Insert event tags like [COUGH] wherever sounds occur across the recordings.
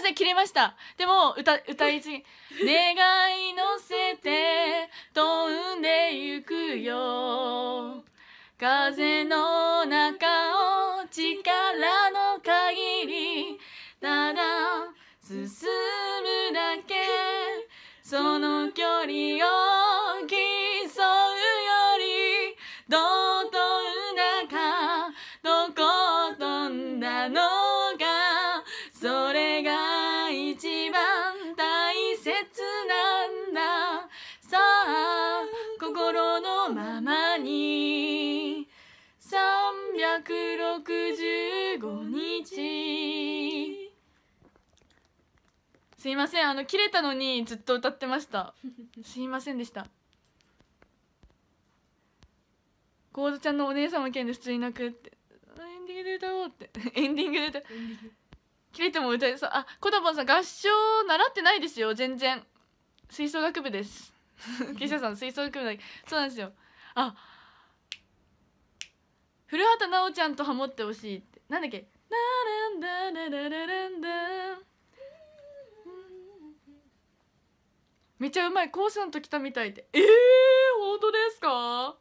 んな切れましたでも歌歌い次願い乗せて飛んでゆくよ風の中を力の限りただ進むだけその距離を切心のままに365日すいませんあの切れたのにずっと歌ってましたすいませんでしたコードちゃんのお姉様件で普通に泣くってエンディングで歌おうってエンディングで歌切れても歌えそうあこたぼんさん合唱習ってないですよ全然吹奏楽部です岸 [LAUGHS] 田さん吹奏楽部だけそうなんですよあ古畑奈央ちゃんとハモってほしいってなんだっけ「ラランダラララランダ」めっちゃうまい講師のと来たみたいでええー、本当ですか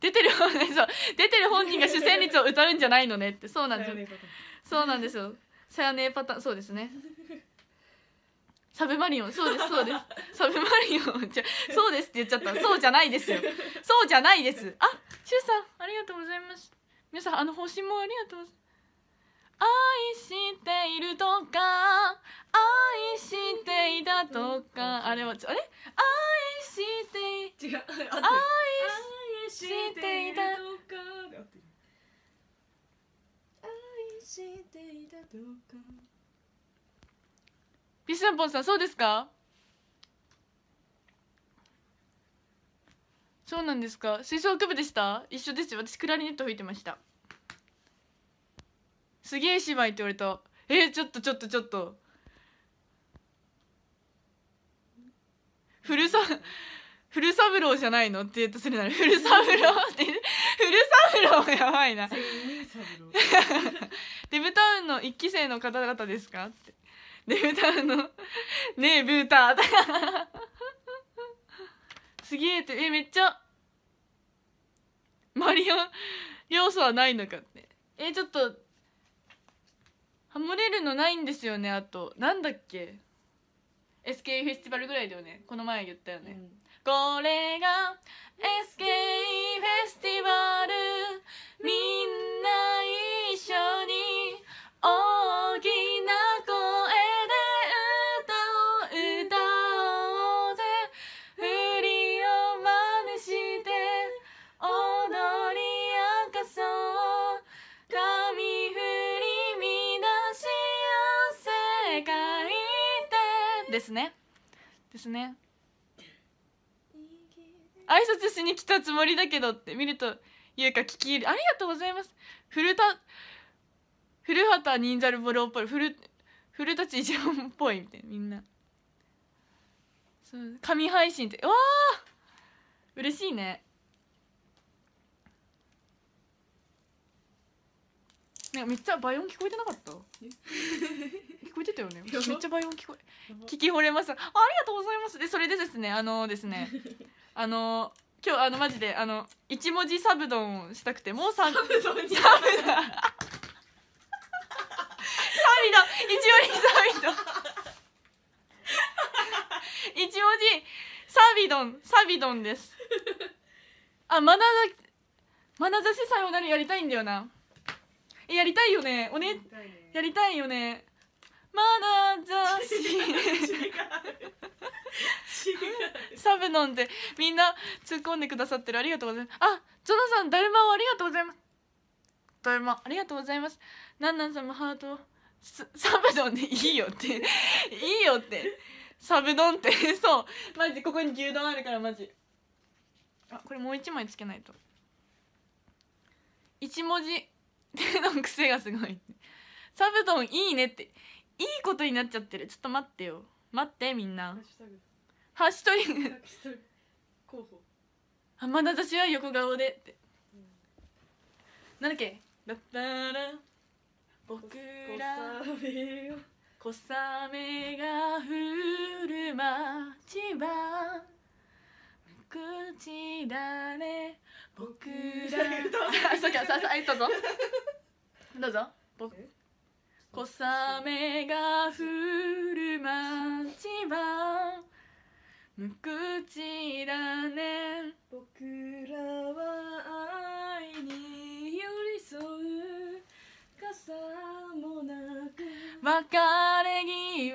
出てる本そう出てる本人が主旋律を歌うんじゃないのねってそうなんですよそうなんですよさやねパターンそうですねサブマリオンそうですそうですサブマリオンじゃそうですって言っちゃったそうじゃないですよそうじゃないですあしゅうさんありがとうございます皆さんあの星もありがとうございます愛しているとか愛していたとかあれはあれ愛して違う愛していたとか愛していたとかピシャンポンさんそうですかそうなんですか吹奏楽部でした一緒です私クラリネット吹いてましたすげえ芝居って言われたえー、ちょっとちょっとちょっと古さ古三郎じゃないのって言うとするなら古三郎って古三郎やばいな [LAUGHS] デブタウンの一期生の方々ですかってで歌うの「ねえブーター」すげえってえめっちゃマリオ要素はないのかってえちょっとハモれるのないんですよねあとなんだっけ SK フェスティバルぐらいだよねこの前言ったよね、うん、これが SK フェスティバルみんなですねですね挨拶しに来たつもりだけどって見るというか聞き入りありがとうございます古田古畑忍者ルボロっぽい古古舘一郎っぽいみたいなみんなそう神配信ってわあ嬉しいねねめっちゃ倍音聞こえてなかった聞こえてたよね [LAUGHS] めっちゃ倍音聞こえ聞き惚れますありがとうございますでそれでですねあのー、ですね [LAUGHS] あのー今日あのマジであの一文字サブドンしたくてもうサブドンサブドンサビド一文字サビドン一文字サビドンサビドンですあまなざまなざしさよならやりたいんだよなやりたいよねおねやりたいよねまだ女子サブノンでみんな突っ込んでくださってるありがとうございますあジョナさんだるまをありがとうございますだるまありがとうございますなんなんさんもハートサブドンでいいよっていいよってサブドンって [LAUGHS] そうマジここに牛丼あるからマジあこれもう一枚つけないと一文字 [LAUGHS] 手の癖がすごいサブトンいいねっていいことになっちゃってるちょっと待ってよ待ってみんなハッシュタグハッシュタグあまだ私は横顔でって、うん、なんだっけだったら僕ら小雨が降る街は口だね僕ら [LAUGHS] あそうかささえどうぞどうぞ僕小雨が降る街は無口だね僕らは愛に寄り添う傘もなく別れ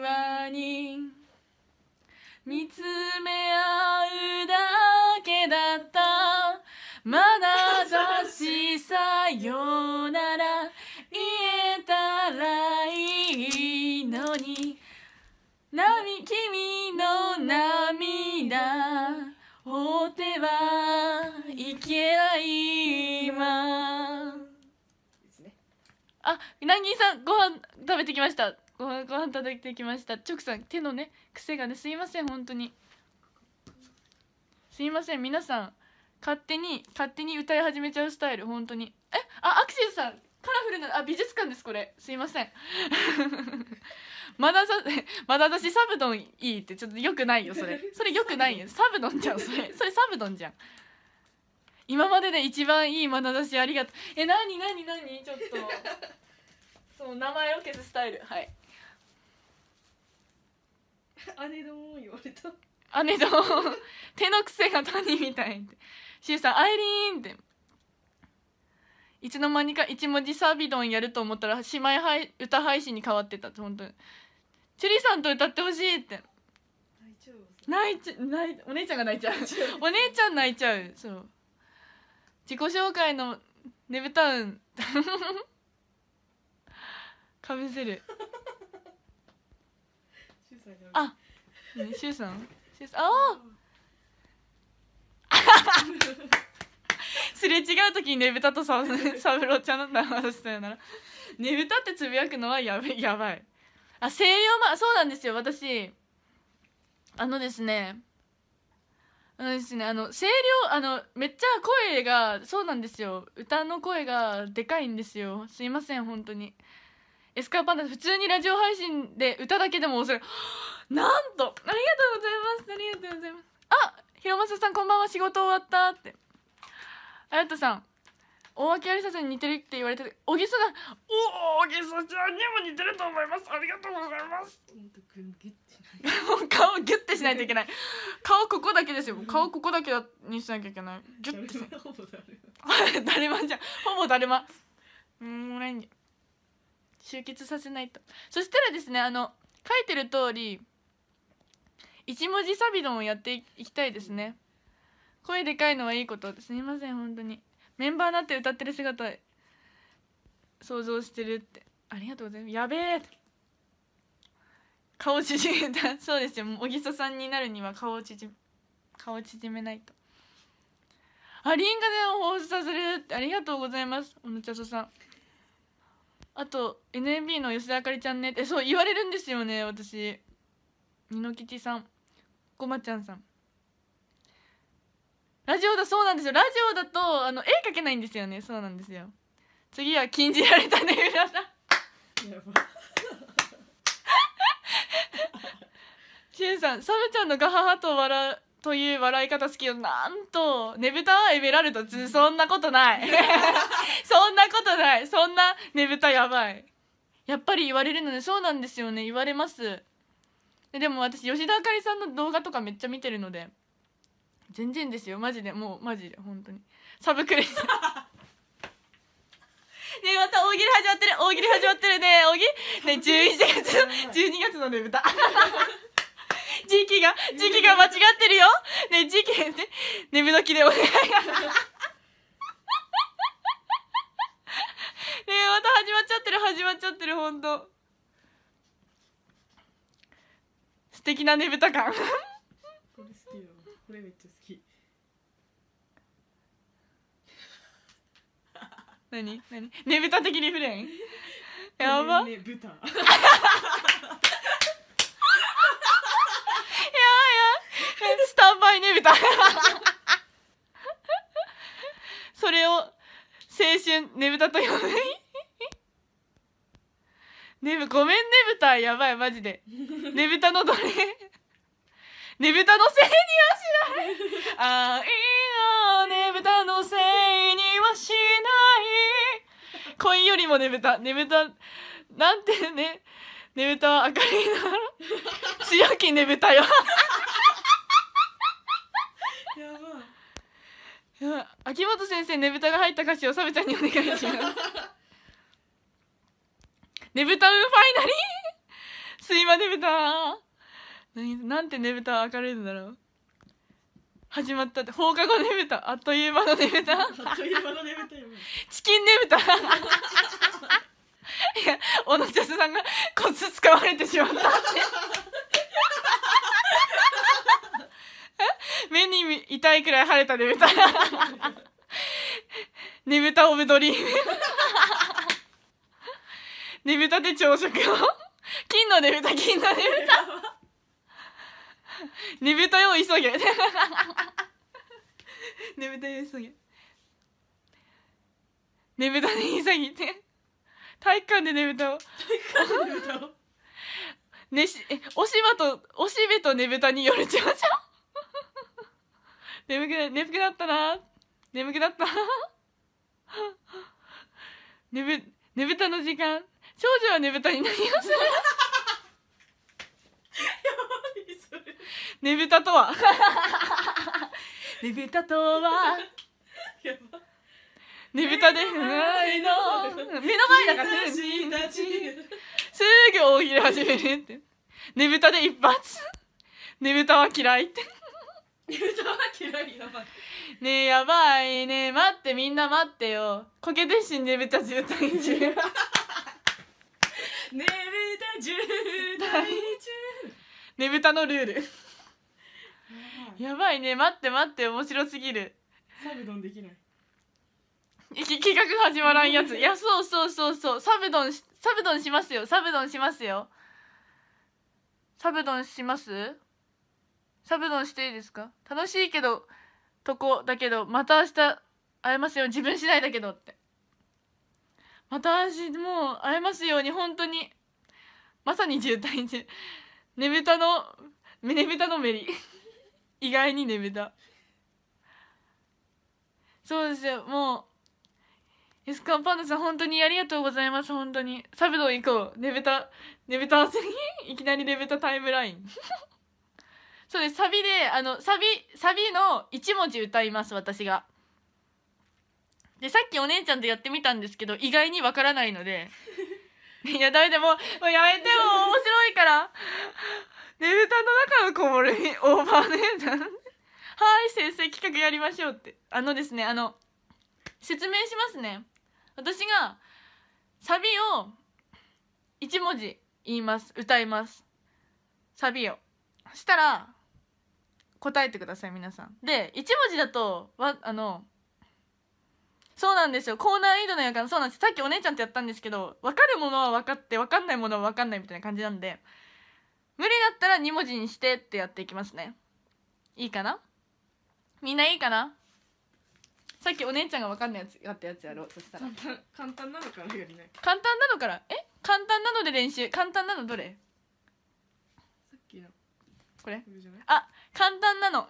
際に見つめ合うだったまだ差しさよなら言えたらいいのになみ君の涙放てはいけない今あ、なぎさんご飯食べてきましたご飯ご飯食べてきました直さん手のね癖がねすいません本当にすいません皆さん勝手に勝手に歌い始めちゃうスタイル本当にえあアクシズさんカラフルなあ美術館ですこれすいません [LAUGHS] まださ [LAUGHS] まだ私サブドンいいってちょっとよくないよそれそれよくないよサブドンじゃんそれ [LAUGHS] それサブドンじゃん今までで一番いいまなざしありがとうえなになになにちょっとそう名前を消すスタイルはい姉ども言われた姉と手の癖が谷みたいってしゅうさん「アイリーン!」っていつの間にか一文字サビドンやると思ったら姉妹配歌配信に変わってたって本当にチュリさんと歌ってほしいって泣いちゃ泣いお姉ちゃんが泣いちゃう [LAUGHS] お姉ちゃん泣いちゃうそう自己紹介のねぶたん。[LAUGHS] かぶせるあっしゅうさん She's [LAUGHS] oh. すれ違う時にねぶたと三郎ちゃんなんだ、話したよならねぶたってつぶやくのはやばいやばいあ声量まそうなんですよ私あのですねあのですねあの声量あのめっちゃ声がそうなんですよ歌の声がでかいんですよすいません本当にエスカーパンダ普通にラジオ配信で歌だけでもそれ [GASPS] なんとありがとうございますありがとうございますあひろまささんこんばんは仕事終わったってあやとさん大脇ありささんに似てるって言われて小木さんおお小木さちゃんにも似てると思いますありがとうございます [LAUGHS] 顔ギュッてしないといけない顔ここだけですよ顔ここだけにしなきゃいけないギュッてほぼだま [LAUGHS] じゃほぼだるまうんオレンジ集結させないとそしたらですねあの書いてる通り一文字サビドをやっていきたいですね声でかいのはいいことすみません本当にメンバーになって歌ってる姿想像してるってありがとうございますやべえ顔縮めたそうですよ小木曽さんになるには顔縮顔縮めないとありんがねを放出させるってありがとうございますおのちゃさんあと NMB の吉田あかりちゃんねってそう言われるんですよね私二濃吉さんごまちゃんさんラジオだそうなんですよラジオだとあの絵描けないんですよねそうなんですよ次は禁じられたね浦さんやば [LAUGHS] さんサブちゃんのガハハと笑うという笑い方好きよなんとねぶたはエメラルドそんなことない [LAUGHS] そんなことないそんなねぶたやばいやっぱり言われるのねそうなんですよね言われますででも私吉田あかりさんの動画とかめっちゃ見てるので全然ですよマジでもうマジで本当にサブクレね [LAUGHS] また大喜利始まってる大喜利始まってるね大喜利ね11月の12月のねぶた時期が、時期が間違ってるよ。ねえ、時期、ね、寝ぶのきでお願いが。ねまた始まっちゃってる、始まっちゃってる、ほんと。素敵なねぶた感。これ好きよ。これめっちゃ好き。何何ねぶた的リフレンやばねぶた [LAUGHS] スタンバイねみたいなそれを青春ねぶたと呼ぶねぶごめんねぶたやばいマジでねぶたの奴隷ねぶたのせいにはしない愛のねぶたのせいにはしない恋よりもねぶたねぶたなんてねねぶたは明かりな強きねぶたよ [LAUGHS] 秋元先生ねぶたが入った歌詞をサブちゃんにお願いします [LAUGHS] ねぶた運ファイナリーすいまねぶたなんてねぶた明るいのだろう始まったって放課後ねぶたあっという間のねぶたあっという間のねぶたチキンねぶた [LAUGHS] いや小野瀬さんがコツ使われてしまったって [LAUGHS] 目に痛いくらい晴れたねぶた [LAUGHS] ねぶたオブドリームねぶたで朝食を金のねぶた金のねぶた [LAUGHS] ねぶたよ急げねぶたよ急げねぶたに急ぎて体育館でねぶたを体育館でねぶたをねしえおしばとおしべとねぶたによるちちょ。眠く眠くなったな眠くなったねぶねぶたの時間少女はねぶたになりますねぶたとは [LAUGHS] ねぶたとはねぶたで目の前だから、ね、すぐ大喜利始めるってねぶたで一発ねぶたは嫌いってねえやばいねえ待ってみんな待ってよこけて死んでるた渋滞中ねぶた渋滞中ねぶたのルールやばいね待って待って面白すぎるサブドンできない企画始まらんやついやそうそうそうそうサブドンサブドンしますよサブドンしますよサブドンしますサブのしていいですか楽しいけどとこだけどまた明日会えますよ自分次第だけどってまた日もう会えますように本当にまさに渋滞中ねぶたのねぶたのめり意外にねぶたそうですよもうエスカンパンダさん本当にありがとうございます本当にサブド行こうねぶたねぶた遊びいきなりねぶたタイムラインそうですサビであのサビサビの1文字歌います私がでさっきお姉ちゃんとやってみたんですけど意外にわからないので [LAUGHS] いやダメでももうやめても面白いからねぶたの中のこぼれオーバーねーちゃんはい先生企画やりましょうってあのですねあの説明しますね私がサビを1文字言います歌いますサビをしたら答えてください皆さんで1文字だとわあのそうなんですよコーナーエイドの予感そうなんですさっきお姉ちゃんとやったんですけど分かるものは分かって分かんないものは分かんないみたいな感じなんで無理だったら2文字にしてってやっていきますねいいかなみんないいかなさっきお姉ちゃんが分かんないやつやったやつやろうそしたら簡単なのからやりない簡単なのからえ簡単なので練習簡単なのどれさっきのこれあ簡単なの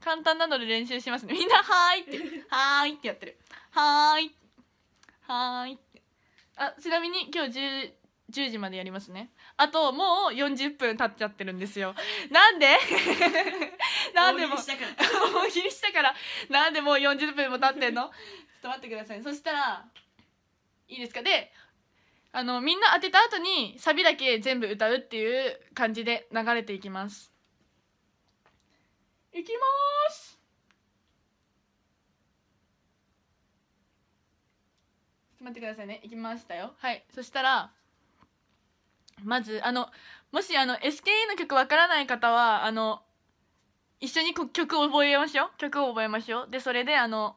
簡単なので練習しますねみんな「はーい」って「はーい」ってやってる「はーい」はーいってあちなみに今日 10, 10時までやりますねあともう40分経っちゃってるんですよなんで [LAUGHS] なんでも大喜利したからなんでもう40分も経ってんのちょっと待ってくださいそしたらいいですかであのみんな当てた後にサビだけ全部歌うっていう感じで流れていきますいきます待ってくださいねいきましたよはいそしたらまずあのもしあの SKE の曲わからない方はあの一緒に曲を覚えましょう曲を覚えましょうでそれであの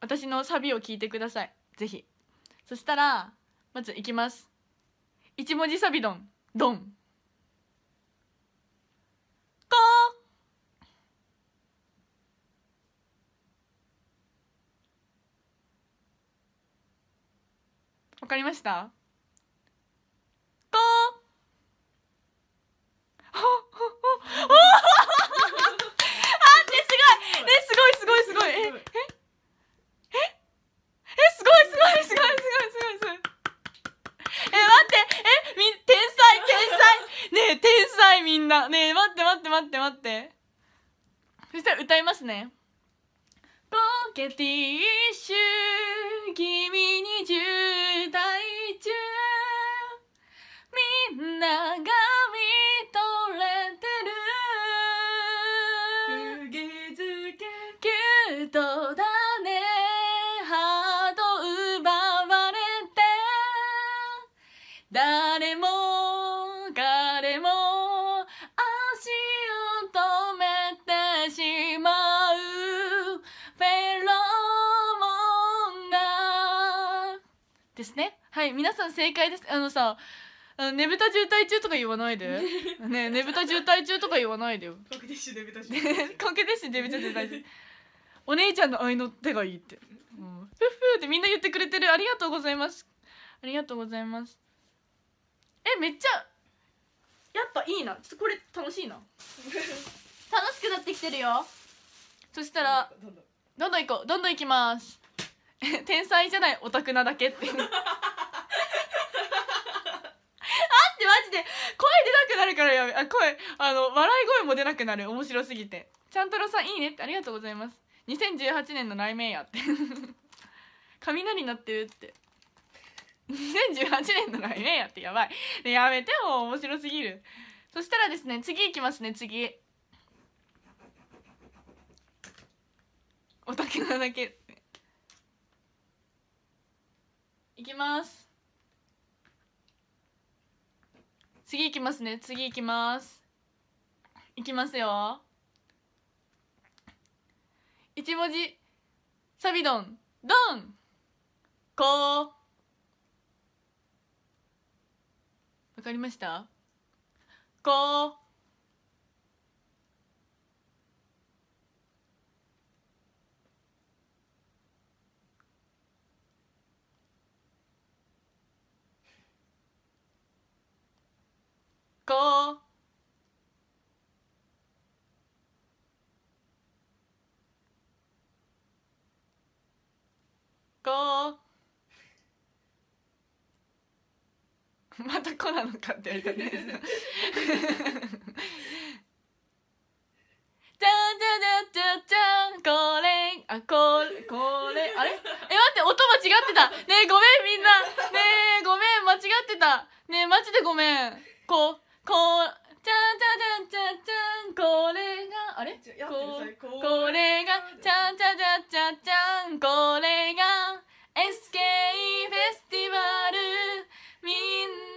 私のサビを聴いてくださいぜひそしたらまずいきます一文字サビドンドンかりましたこーあねすごいねすごいすごいすごいええええすごいすごいすごいすごいすごいすごいえ待ってえみ天才天才ねえ天才みんなねえ待って待って待って待ってそしたら歌いますねケティッシュ君に渋滞中みんなが見はい皆さん正解ですあのさあのねぶた渋滞中とか言わないでねねぶた渋滞中とか言わないでよ確定詞デビュたし関係ですしねぶた渋滞中 [LAUGHS] お姉ちゃんの愛の手がいいって「ふっふ」ってみんな言ってくれてるありがとうございますありがとうございますえめっちゃやっぱいいなちょっとこれ楽しいな [LAUGHS] 楽しくなってきてるよそしたらどんどん行こうどんどん行きます [LAUGHS] 天才じゃないオタクなだけってジで声出なくなるからやめあ声あの笑い声も出なくなる面白すぎてちゃんとろさんいいねってありがとうございます2018年の内面やって [LAUGHS] 雷鳴ってるって2018年の来年やってやばいやめても面白すぎるそしたらですね次いきますね次おたけなだけいきます次いきますね次いきますいきますよ一文字サビドンドンこうわかりましたこうこう。こう。[LAUGHS] またコなのかってやりたいですじゃんじゃんじゃじゃじゃんこれあこれこれあれえ待って音間違ってたねえごめんみんなねえごめん間違ってたねえマジでごめんこうチャチャチャチャチャンこれがあれこれがチャチャチャチャチャンこれが SK フェスティバルみんな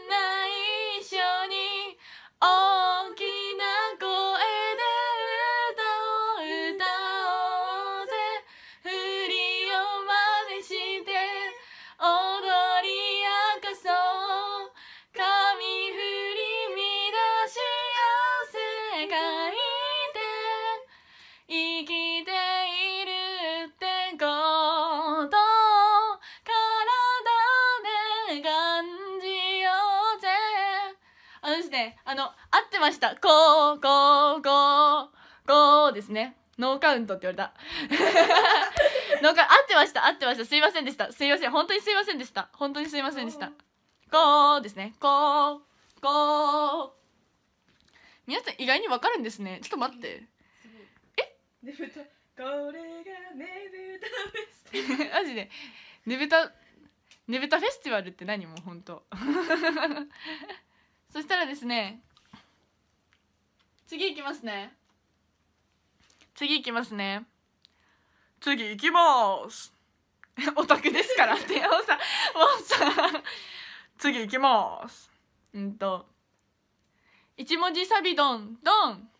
ました。こう、こう、こう、こうですね。ノーカウントって言われた。[LAUGHS] ノーカ合ってました、合ってました。すいませんでした。すいません。本当にすいませんでした。本当にすいませんでした。こうですね。こう、こう。皆さん意外にわかるんですね。ちょっと待って。えねぶた、これがねぶたフェスティバル。マジで。ねぶた、ねぶたフェスティバルって何もう本当。[LAUGHS] そしたらですね次いきますね次いきますね次いきます [LAUGHS] オタクですからって [LAUGHS] もうさもうさ次いきますうんと一文字サビドンドン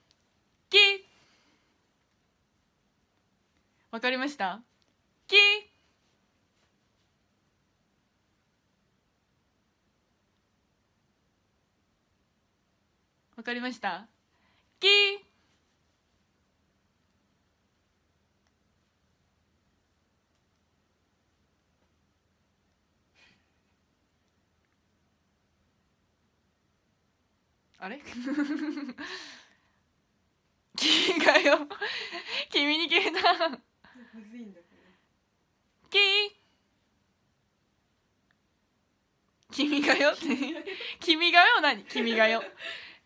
キわかりましたキわかりましたきあれ君が [LAUGHS] よ君に消えたき君がよって君がよ何君がよ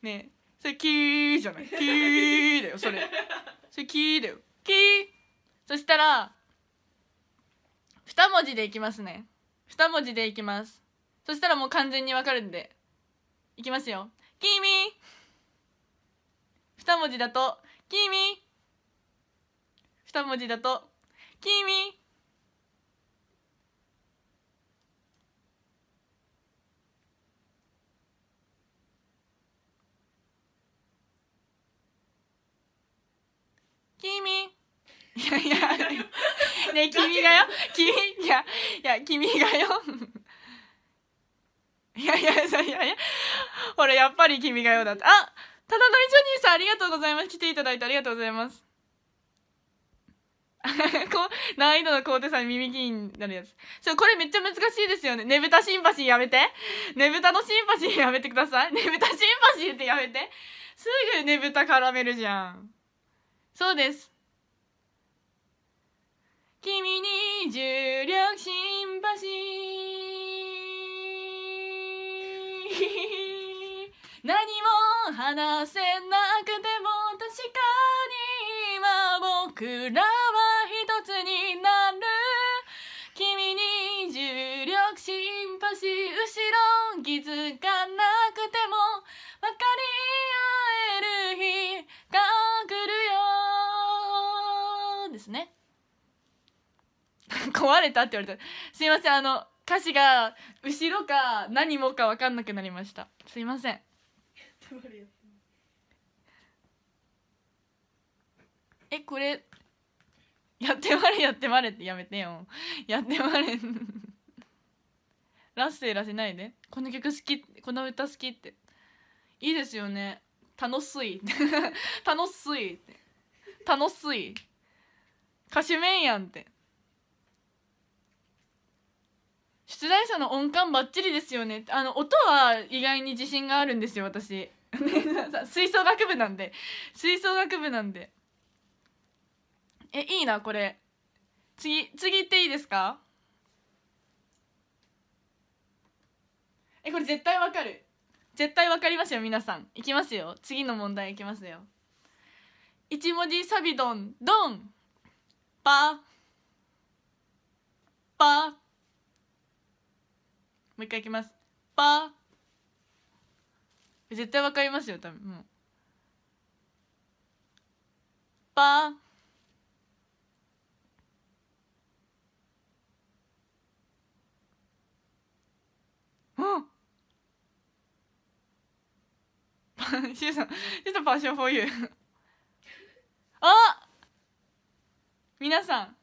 ねえそれキーじゃないキーだよそれそれキーだよキーそしたら二文字でいきますね二文字でいきますそしたらもう完全にわかるんでいきますよ「キ君」二文字だと「キ君」二文字だと「キ君」君いやいや、ね君がよ、君、いや、いや、君がよ。いやいや、いやいや、ほら、やっぱり君がよだって。あただのりジョニーさん、ありがとうございます。来ていただいてありがとうございます。[LAUGHS] こう、難易度の高低差に耳気になるやつ。そう、これめっちゃ難しいですよね。ねぶたシンパシーやめて。ねぶたのシンパシーやめてください。ねぶたシンパシーってやめて。すぐねぶた絡めるじゃん。そうです君に重力シンパシー何も話せなくても確かに今僕らは一つになる君に重力シンパシー後ろ気づかなくても分かり壊れたって言われてすいませんあの歌詞が後ろか何もか分かんなくなりましたすいませんえこれやってまれやってまれってやめてよやってまれラッセイラせないでこの曲好きこの歌好きっていいですよね楽しい [LAUGHS] 楽しい楽しい歌手面やんって出題者の音感ばっちりですよねあの音は意外に自信があるんですよ私 [LAUGHS] 吹奏楽部なんで吹奏楽部なんでえいいなこれ次次っていいですかえこれ絶対わかる絶対わかりますよ皆さんいきますよ次の問題いきますよ一文字サビドンドンパパもう一回いきますパー絶対わかりますよ多分もうパーうん [LAUGHS] シュウさん、シュウさんパッションフォーユーあ皆さん、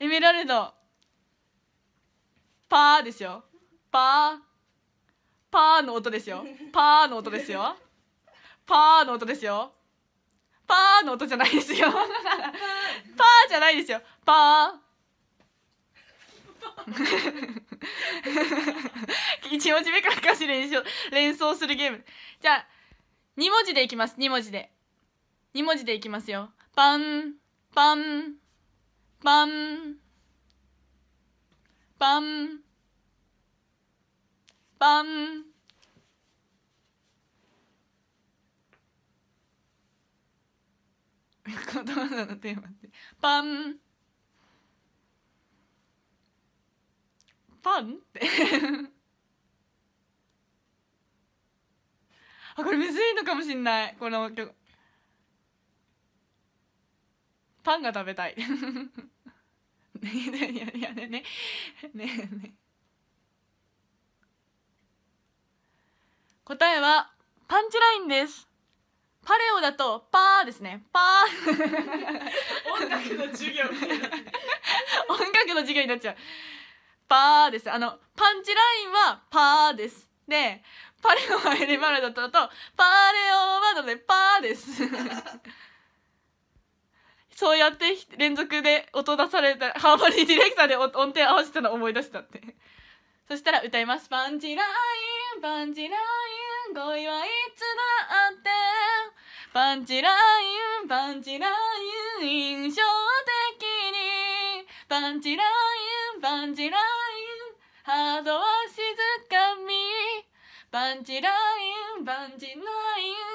エメラルド、パーですよパーパーの音ですよパーの音ですよパーの音ですよパーの音じゃないですよパーじゃないですよパー1文字目から歌詞連想連想するゲームじゃあ2文字でいきます2文字で2文字でいきますよパンパンパンパンパンことわざのテーマってパンパンってあこれむずいのかもしんないこの曲パンが食べたい [LAUGHS] [LAUGHS] いやいやねねね答えはパンチラインですパレオだとパーですねパー [LAUGHS] 音楽の授業音楽の授業になっちゃうパーですあのパンチラインはパーですでパレオはエリバルドだとパレオはなのでパーですそうやって連続で音出された [LAUGHS] ハーモニーディレクターで音程合わせたの思い出したって [LAUGHS] そしたら歌います「パンチラインパンチライン恋はいつだって」「パンチラインパンチライン印象的に」「パンチラインパンチラインハードは静かみ」「パンチラインパンチラ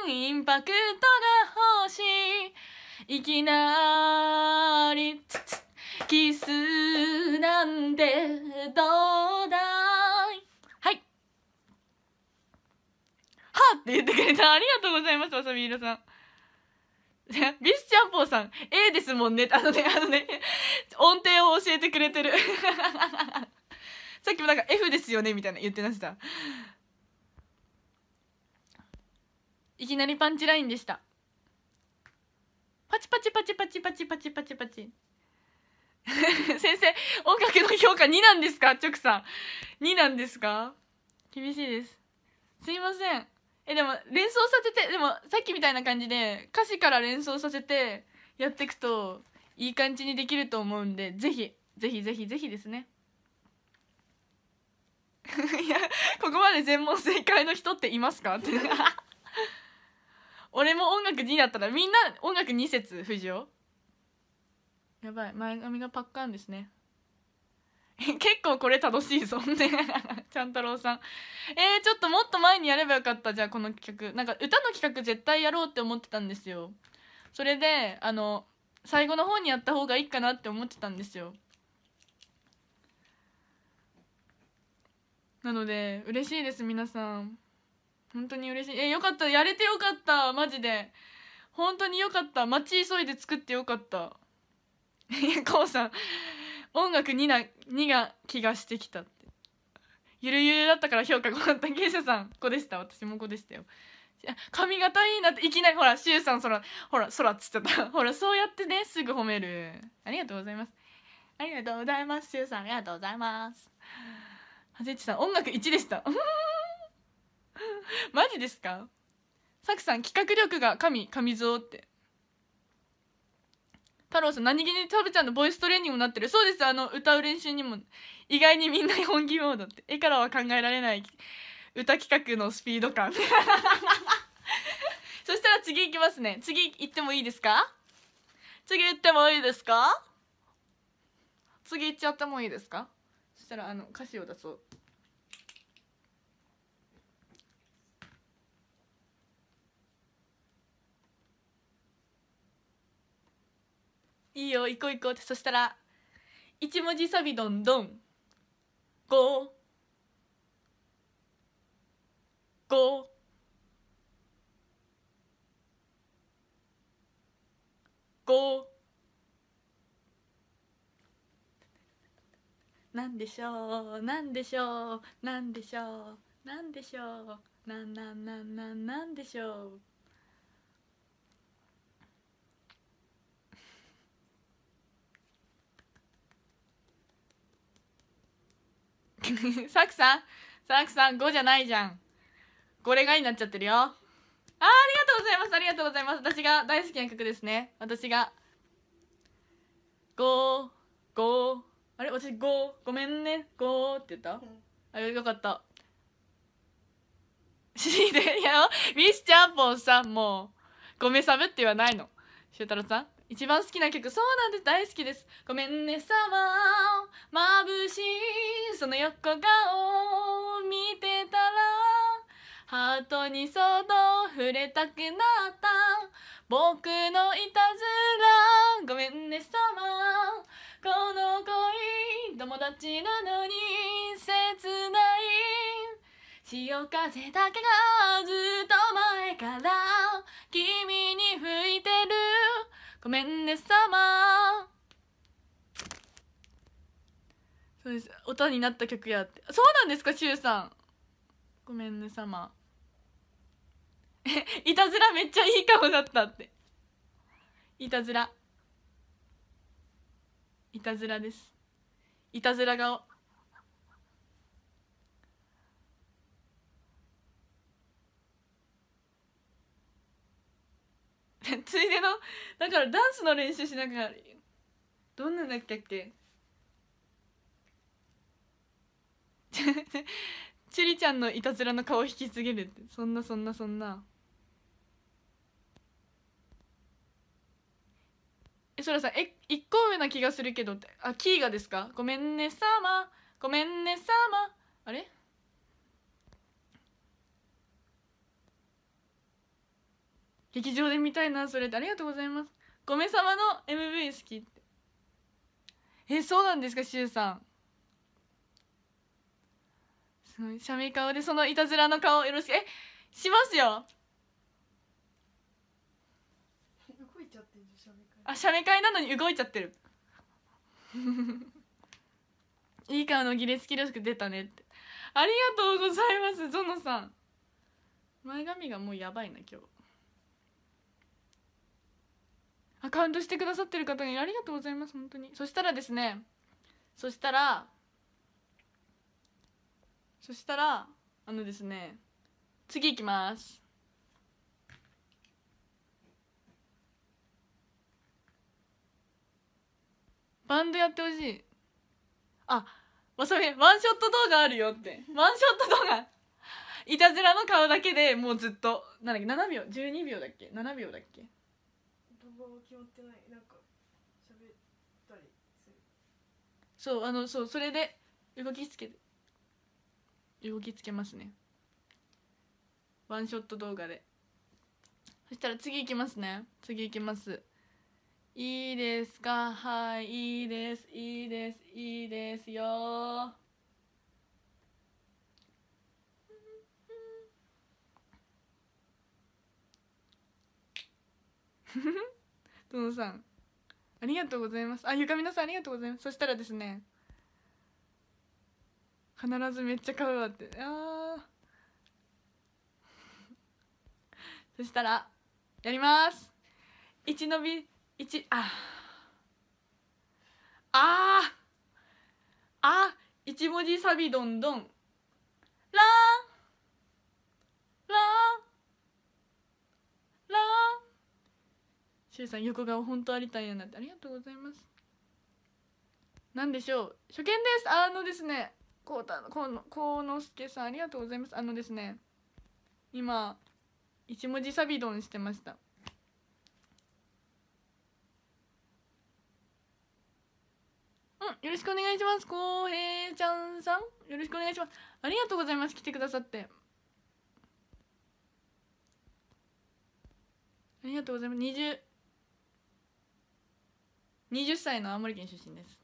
インインパクトが欲しい」いきなりつつキスなんてどうだいはいはって言ってくれたありがとうございますわさみいろさんビ [LAUGHS] スちゃんぽんさん A ですもんねあのねあのね音程を教えてくれてる [LAUGHS] さっきもなんか F ですよねみたいな言ってましたいきなりパンチラインでしたパチパチパチパチパチパチパチパチ先生音楽の評価2なんですか直さん2なんですか厳しいですすいませんえでも連想させてでもさっきみたいな感じで歌詞から連想させてやっていくといい感じにできると思うんでぜひぜひぜひぜひですね [LAUGHS] いやここまで全問正解の人っていますかって俺も音楽2だったらみんな音楽2節不条やばい前髪がパッカンですね [LAUGHS] 結構これ楽しいぞね [LAUGHS] ちゃんたろうさんえー、ちょっともっと前にやればよかったじゃあこの企画なんか歌の企画絶対やろうって思ってたんですよそれであの最後の方にやった方がいいかなって思ってたんですよなので嬉しいです皆さん本当に嬉しいえよかったやれてよかったマジで本当によかった待ち急いで作ってよかったえこうさん音楽2な2が気がしてきたってゆるゆるだったから評価5かった芸者さん子でした私も子でしたよ髪型いいなっていきなりほらしゅうさんそらほらそらっつってた [LAUGHS] ほらそうやってねすぐ褒めるありがとうございますありがとうございますしゅうさんありがとうございますはじちさん音楽1でした [LAUGHS] マジですかサクさん企画力が神神像って太郎さん何気にタブちゃんのボイストレーニングになってるそうですあの歌う練習にも意外にみんな本気モードって絵からは考えられない歌企画のスピード感 [LAUGHS] そしたら次いきますね次行ってもいいですか次行ってもいいですか次行っちゃってもいいですかそしたらあの歌詞を出そういいよ行こう行こうってそしたら一文字サビどんどんゴーゴーなんでしょうなんでしょうなんでしょうなんでしょうなんなんなんなんなんでしょう [LAUGHS] サクさんサクさん5じゃないじゃんこれがになっちゃってるよあありがとうございますありがとうございます私が大好きな曲ですね私が55あれ私5ごめんね5って言った、うん、あよかったでいやミスちゃんぽんさんもうごめんさぶって言わないの修太郎さん一番好きな曲そうなんです大好きですごめんねさままぶしいその横顔見てたらハートにそっと触れたくなった僕のいたずらごめんねさまこの恋友達なのに切ない潮風だけがずっと前から君に吹いてるごめんねさまそうです音になった曲やってそうなんですかしゅうさんごめんねさまえいたずらめっちゃいい顔だったっていたずらいたずらですいたずら顔 [LAUGHS] ついでのだからダンスの練習しながらどんなんだったっけ [LAUGHS] チリちゃんのいたずらの顔引き継げるってそんなそんなそんなえそらさんえ一個上な気がするけどってあキーがですかごめんねさまごめんねさまあれ劇場で見たいなそれってありがとうございますごめさまの MV 好きってえそうなんですかしゅうさんすごいシャミ顔でそのいたずらの顔よろしくえしますよ動いちゃってるあシャミ会なのに動いちゃってる [LAUGHS] いい顔のギレスキロスク出たねってありがとうございますゾノさん前髪がもうやばいな今日アカウントしてくださってる方にありがとうございます本当にそしたらですねそしたらそしたらあのですね次いきますバンドやってほしいあわさびワンショット動画あるよってワンショット動画いたずらの顔だけでもうずっと何だっけ7秒12秒だっけ7秒だっけ言葉は決まってないなんか喋ったりするそうあのそうそれで動きつけ動きつけますねワンショット動画でそしたら次いきますね次いきますいいですかはいいいですいいですいいですよフフフともさんありがとうございますあゆかみなさんありがとうございますそしたらですね必ずめっちゃ買うわってあ [LAUGHS] そしたらやります一伸び一ああーあ一文字サビどんどんラーラーラーしゅうさん横顔本当ありたいやなってありがとうございます何でしょう初見ですあのですねこうたこうのこうのすけさんありがとうございますあのですね今一文字サビドンしてましたうんよろしくお願いしますこうへいちゃんさんよろしくお願いしますありがとうございます来てくださってありがとうございます二十20歳の青森県出身です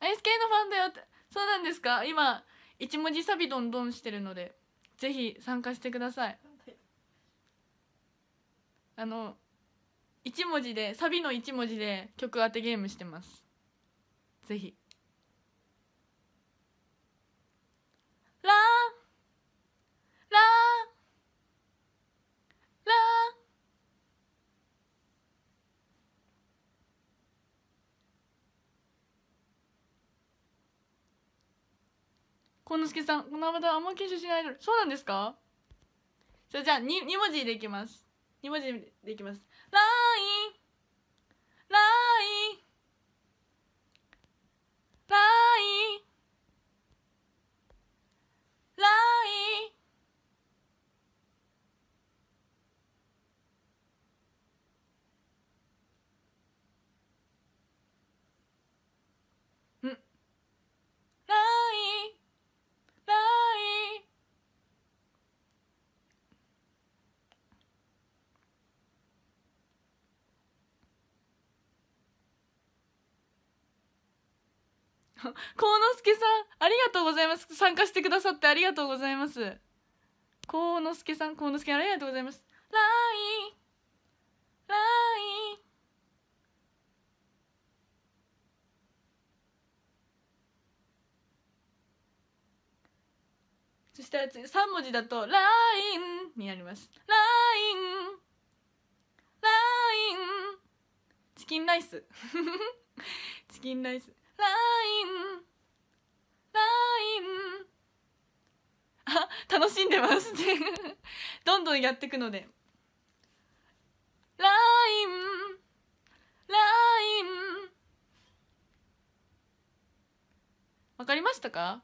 アイス系のファンだよってそうなんですか今一文字サビドンドンしてるのでぜひ参加してくださいあの一文字でサビの一文字で曲当てゲームしてますぜひ幸之助さんこのアバターんま検証しなアイドルそうなんですかじゃあじゃ 2, 2文字でいきます2文字でいきますライン [LAUGHS] 幸之助さんありがとうございます参加してくださってありがとうございます幸之助さん幸之助ありがとうございますラインラインそしたら次3文字だと「ライン」になります「ライン」「ライン」チキンライス [LAUGHS] チキンライスラインラインあ楽しんでますね [LAUGHS] どんどんやっていくのでラインラインわかりましたか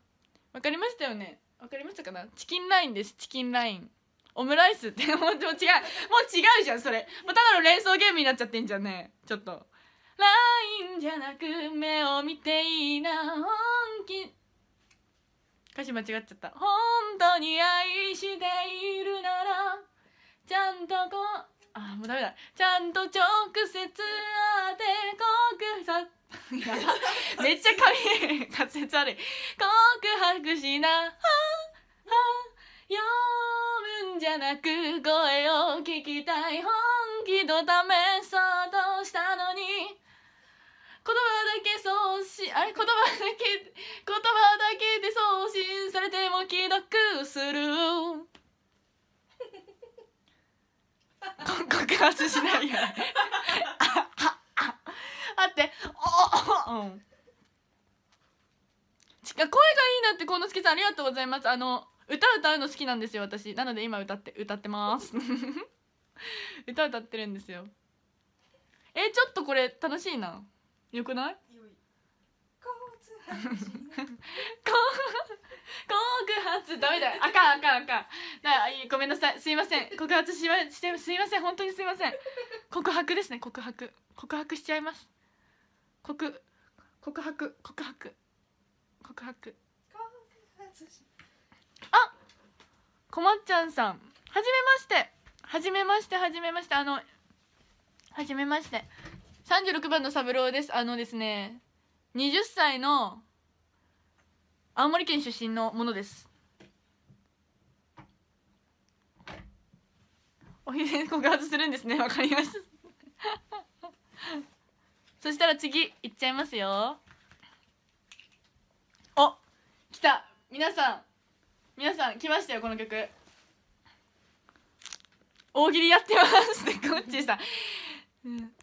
わかりましたよねわかりましたかなチキンラインですチキンラインオムライスって [LAUGHS] もう違うもう違うじゃんそれもうただの連想ゲームになっちゃってんじゃんねちょっと LINE じゃなく目を見ていいな本気歌詞間違っちゃった本当に愛しているならちゃんとこうあもうダメだちゃんと直接会って告白めっちゃ髪滑舌悪い告白しなはは読むんじゃなく声を聞きたい本気度試そうとしたのに言葉だけ送信あれ言葉だけ言葉だけで送信されても既読する [LAUGHS] 告発しないよああああっておお、うん、ちか声がいいなってこのすけさんありがとうございますあの歌歌うの好きなんですよ私なので今歌って歌ってます [LAUGHS] 歌歌ってるんですよえちょっとこれ楽しいなよくないよい告発しない告発ダメだあかんあかんあかんいごめんなさいすいません告発ししてすいません本当にすいません告白ですね告白告白しちゃいます告告白告白告白あこまっちゃんさんはじめましてはじめましてはじめましてあのはじめまして36番の三郎ですあのですね20歳の青森県出身のものですお昼に告発するんですねわかります [LAUGHS] そしたら次いっちゃいますよお来た皆さん皆さん来ましたよこの曲大喜利やってますっ [LAUGHS] こっちさん、うん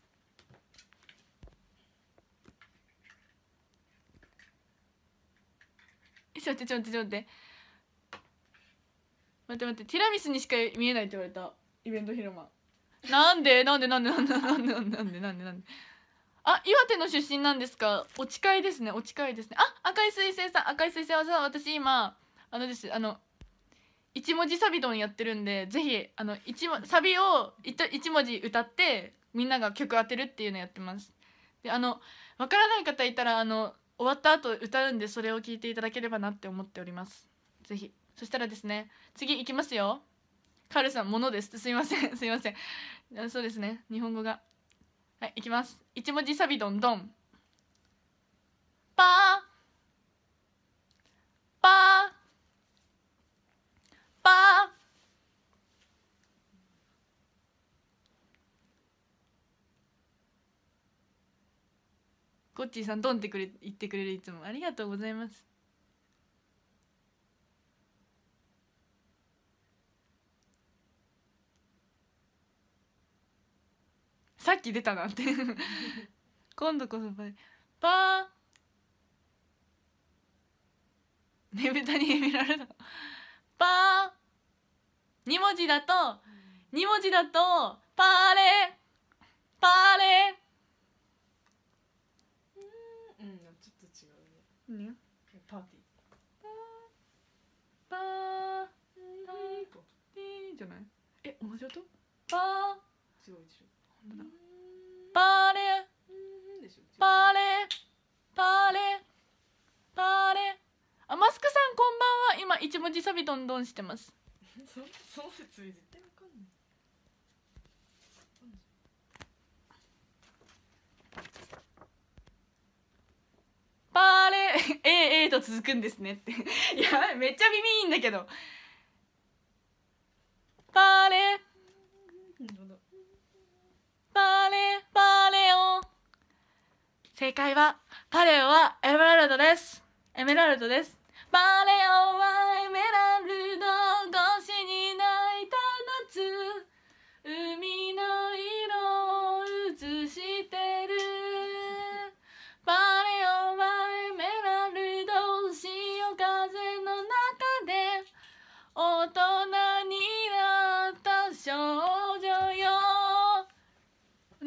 ちょちょちょちょっ待って待って待ってティラミスにしか見えないって言われたイベント広間なんでなんでなんでなんでなんでなんでなんでなんでであ岩手の出身なんですかお近いですねお近いですねあ赤い彗星さん赤い彗星はさ私今あのですあの一文字サビドンやってるんでぜひあの一サビを一文字歌ってみんなが曲当てるっていうのやってますであのわからない方いたらあの終わった後歌うんでそれを聞いていただければなって思っておりますぜひそしたらですね次いきますよカールさん「ものです」すいません [LAUGHS] すいませんそうですね日本語がはいいきます一文字サビドンドンパーパーコッチーさんドンってくれ言ってくれるいつもありがとうございますさっき出たなって今度こそパーパーねぶたにえびられたパー2文字だと2文字だとパーレパーレ n i ー p a r t ーパーティーパーティーじゃないえ同じ音パー違う違う本当だパーレパーレパーレパーレあマスクさんこんばんは今一文字サビどんどんしてます [LAUGHS] そその説明パーレ、ええと続くんですねって。いや、めっちゃ耳いいんだけど。パーレ、パーレ、パーレオ。正解は、パレオはエメラルドです。エメラルドです。パレオはエメラルド越しに泣いた夏。海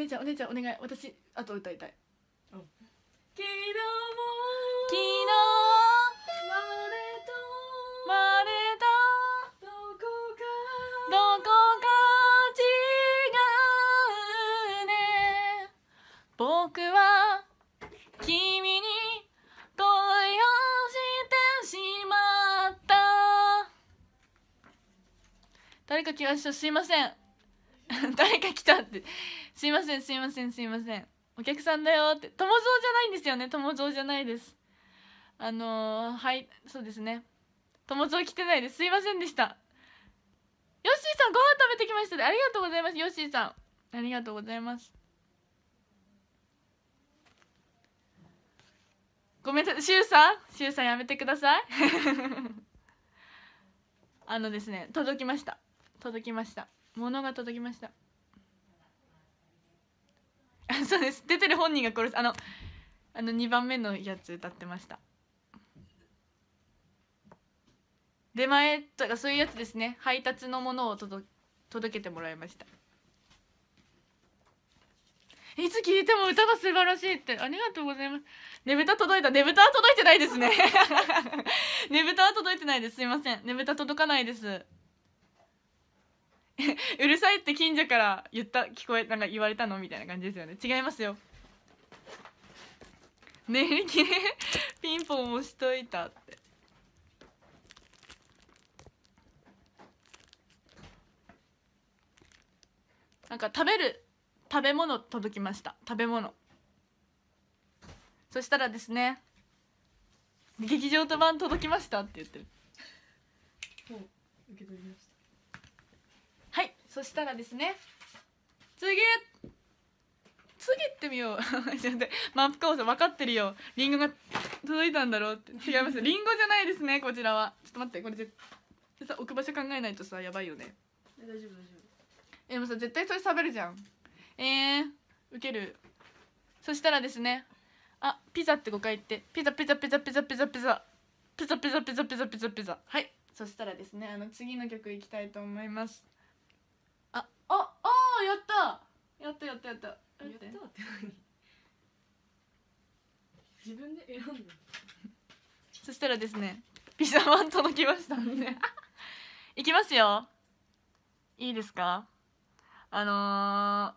姉ちゃんお姉ちゃんお願い私あと歌いたい昨日昨日まれとまれとどこかどこか違うね僕は君に恋をしてしまった誰か来ましたすいません [LAUGHS] 誰か来たってすいませんすいませんすいませんお客さんだよって友蔵じゃないんですよね友蔵じゃないですあのー、はいそうですね友蔵来てないですすいませんでしたヨッシーさんご飯食べてきましたありがとうございますヨッシーさんありがとうございますごめんなさい、シュウさん、シュウさんやめてください。[LAUGHS] あのですね、届きました。届きました。物が届きました。[LAUGHS] そうです出てる本人が殺すあのあの2番目のやつ歌ってました出前とかそういうやつですね配達のものを届けてもらいましたいつ聴いても歌が素晴らしいってありがとうございますねぶた届いた [LAUGHS] ねぶたは届いてないですねねぶたは届いてないですすいませんねぶた届かないです [LAUGHS] うるさいって近所から言った聞こえなんか言われたのみたいな感じですよね違いますよ寝る気ねピンポン押しといたってなんか食べる食べ物届きました食べ物そしたらですね劇場と番届きましたって言ってる受け取りましそしたらですね次次ってみよう満腹王さん分かってるよりんごが届いたんだろうって違いますりんごじゃないですねこちらはちょっと待ってこれで対さ置く場所考えないとさやばいよね大丈夫大丈夫でもさ絶対それ喋るじゃんえー、ウケるそしたらですねあピザって5回言ってピザピザピザピザピザピザピザピザピザピザピザピザピザはいそしたらですねあの次の曲いきたいと思いますああーやったやったやったやったやったって何自分で選んだそしたらですねピザマン届きましたん [LAUGHS] いきますよいいですかあの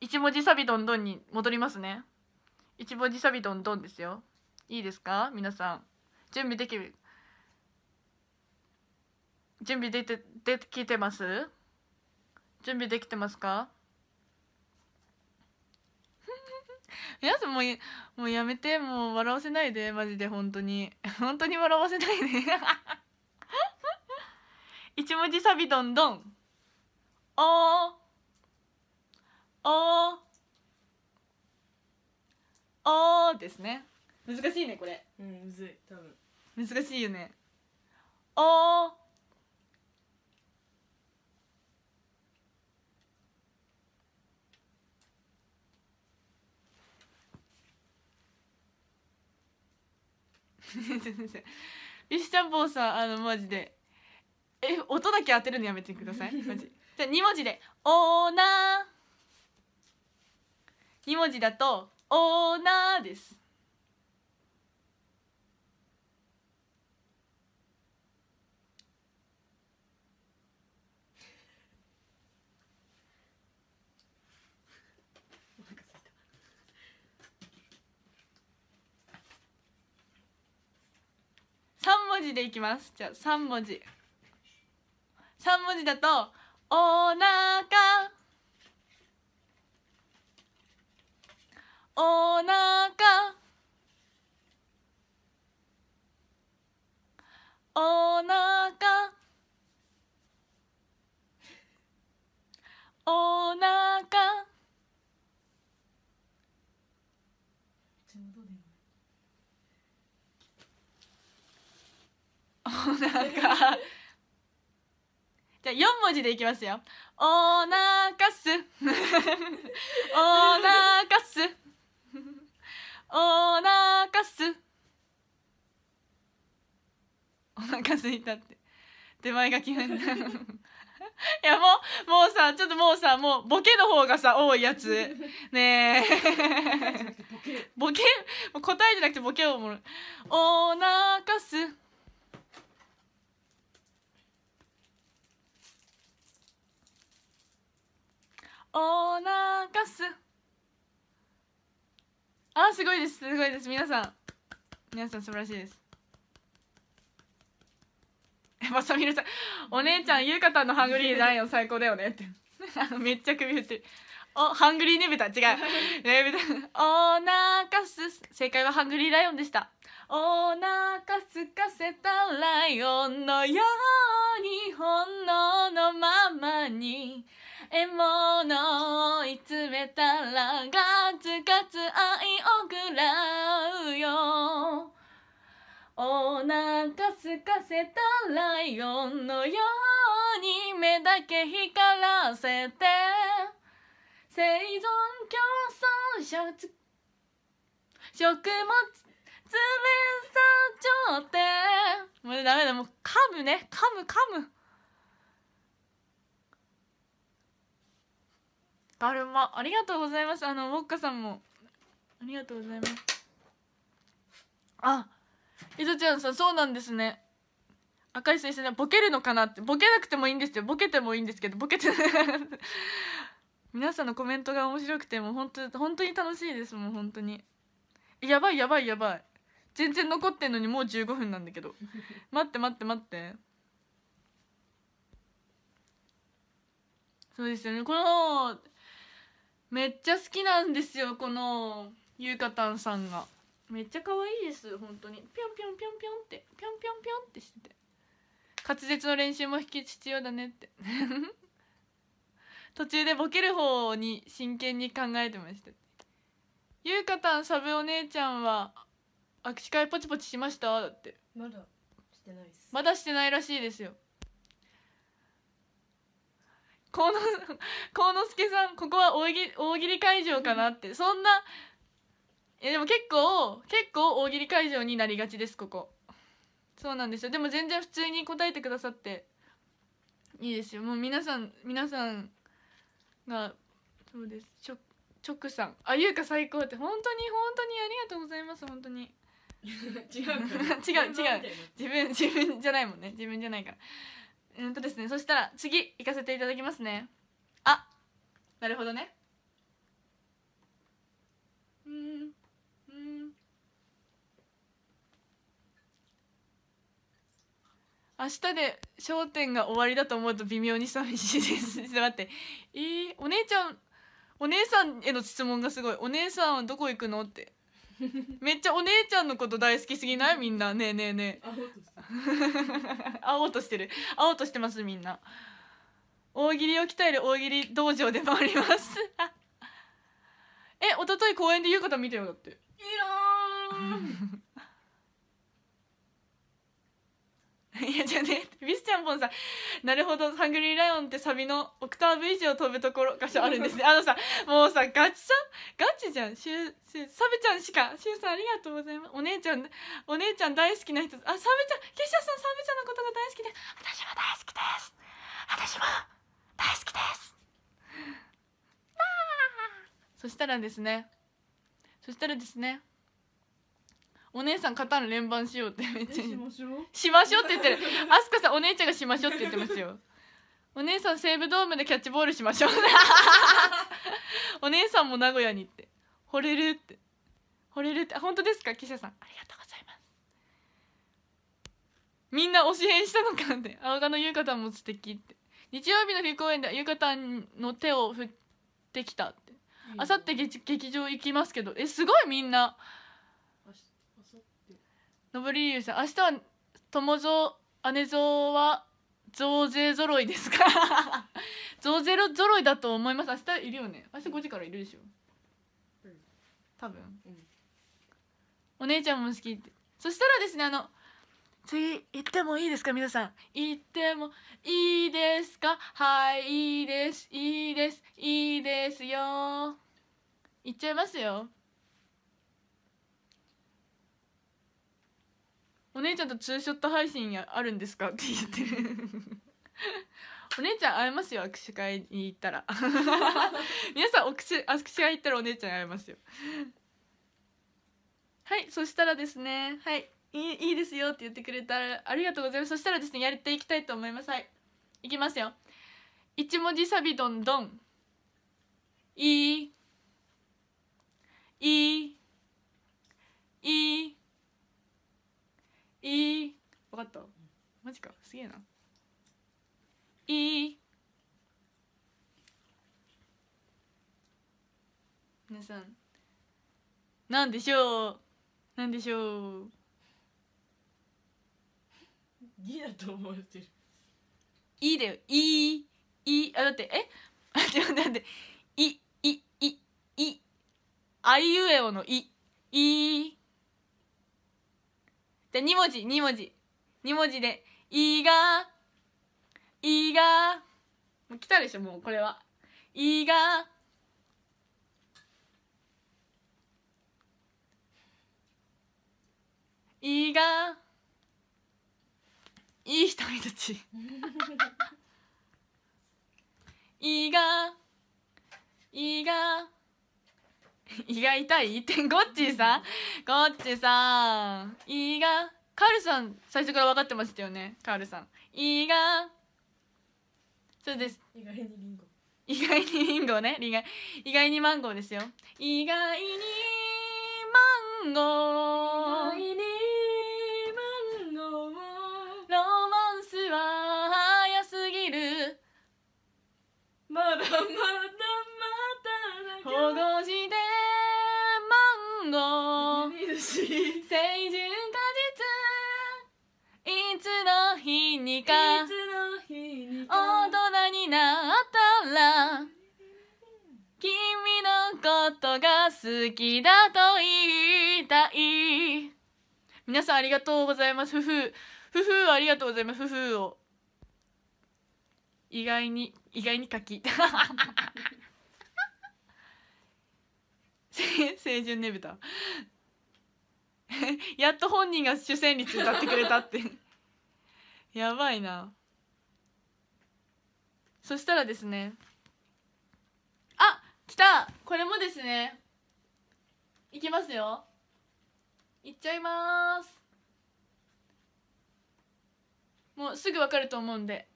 ー、一文字サビドンドンに戻りますね一文字サビドンドンですよいいですか皆さん準備できる準備でてできてます準備できてますか皆さんもうもうやめてもう笑わせないでマジで本当に本当に笑わせないで [LAUGHS] 一文字サビどんどんおーおーおーですね難しいねこれうんむずい多分難しいよねおービスちャンボーさんあのマジでえ音だけ当てるのやめてください [LAUGHS] マジじゃあ2文字で「オーナー」2文字だと「オーナー」です文字でいきますじゃあ3文字3文字だと「おなか」「おなか」「おなか」「おなか」全部でうなんかじゃあ4文字でいきますよ「おなかす」[LAUGHS]「おなかす」「おなかす」お腹すいたって手前が気分。いやもうもうさちょっともうさもうボケの方がさ多いやつねえボケ答えじゃなくてボケをもおなかすおなかすあすごいですすごいです皆さん皆さん素晴らしいですまさみるさん「お姉ちゃんゆうかたんのハングリーじゃないの最高だよね」って [LAUGHS] めっちゃ首振ってるおハングリーねぶた違う [LAUGHS] ねぶたおなかす正解はハングリーライオンでしたおなかすかせたライオンのように本能のままに獲物を追い詰めたらガツガツ愛を食らうよお腹すかせたライオンのように目だけ光らせて生存競争食食物連れ去っちてもうダメだもう噛むね噛む噛むカルマありがとうございますあのウォッカさんもありがとうございますあ伊ざちゃんさんそうなんですね赤い先生ねボケるのかなってボケなくてもいいんですよボケてもいいんですけどボケて [LAUGHS] 皆さんのコメントが面白くてもう本当本当に楽しいですもう本当にやばいやばいやばい全然残ってんのにもう15分なんだけど待って待って待ってそうですよねこのめっちゃ好きなんですよこのゆうかたんさんがめっちゃ可愛いです本当にぴょんぴょんぴょんぴょんってぴょんぴょんぴょんってしてて滑舌の練習も必要だねって [LAUGHS] 途中でボケる方に真剣に考えてましたゆうかたんサブお姉ちゃんは握手会ポチポチしましただってまだしてないですまだしてないらしいですよ幸之幸之助さんここは大喜大喜利会場かなってそんないやでも結構結構大喜利会場になりがちですここそうなんですよでも全然普通に答えてくださっていいですよもう皆さん皆さんがそうですちょ直さんあゆうか最高って本当に本当にありがとうございます本当に [LAUGHS] 違う [LAUGHS] 違う違う自分自分じゃないもんね自分じゃないからうんとですねそしたら次行かせていただきますねあなるほどねうんうん明日で『笑点』が終わりだと思うと微妙に寂しいですちょっと待ってえー、お姉ちゃんお姉さんへの質問がすごいお姉さんはどこ行くのって [LAUGHS] めっちゃお姉ちゃんのこと大好きすぎないみんなねえねえねえ会おうとしてる会おうとしてますみんな大喜利を鍛える大喜利道場で回ります [LAUGHS] え一昨日公園で優香見てよだっていいやじゃねビスちゃんぽんさんなるほど「ハングリーライオン」ってサビのオクターブ以上飛ぶところ箇所あるんですねあのさもうさガチさんちゃんしゅしゅサベちゃんしかしゅうさんありがとうございますお姉ちゃんお姉ちゃん大好きな人あサベちゃんけしゃさんサベちゃんのことが大好きで私も大好きです私も大好きですそしたらですねそしたらですねお姉さん肩の連番しようってめっちゃしましょうしましょうって言ってるあすかさんお姉ちゃんがしましょうって言ってますよお姉さん西武ドームでキャッチボールしましょう [LAUGHS] お姉さんも名古屋に行って惚れるって惚れるって本当ですか記者さんありがとうございますみんな推し変したのかって青の浴衣も素敵って日曜日の日公演で浴衣の手を振ってきたってあさって劇場行きますけどえすごいみんなのぼりりゆうさん明日は友蔵姉蔵は増税ぞろいですか [LAUGHS] 増税ぞろいだと思います明日いるよね明日5時からいるでしょ多分、お姉ちゃんも好きってそしたらですねあの次行ってもいいですか皆さん行ってもいいですかはいいいですいいですいいですよ行っちゃいますよお姉ちゃんとツーショット配信やあるんですかって言ってるお姉ちゃん会えますよ握手会に行ったら [LAUGHS] 皆さん握手握手会行ったらお姉ちゃん会えますよはいそしたらですねはいいいいですよって言ってくれたらありがとうございますそしたらですねやっていきたいと思いますはいいきますよ一文字サビどんどんいいいいいいいい分かったマジかすげえないい皆さんなんでしょうなんでしょういいだと思わてるいいだよいいいいあだってえあちょっと待っていいいいあいうえおのいいじゃ二文字二文字二文字で「い」がいいがもう来たでしょもうこれはいいがいいがいい人たちいいがいいが胃が痛いってゴッチーさんゴッチーさん胃がカールさん最初から分かってましたよねカールさん胃がそうです意外にリンゴ意外にリンゴね意外意外にマンゴーですよ意外にマンゴー意外にマンゴーロマンスは早すぎるまだまだまだだ保護してマンゴー成純果実いつの日にかいつの君のことが好きだと言いたい皆さんありがとうございますふふふふありがとうございますふふを意外に意外に書き青春 [LAUGHS] ねぶた [LAUGHS] やっと本人が主旋律歌ってくれたって [LAUGHS] やばいなそしたらですねきたこれもですねいきますよいっちゃいますもうすぐわかると思うんで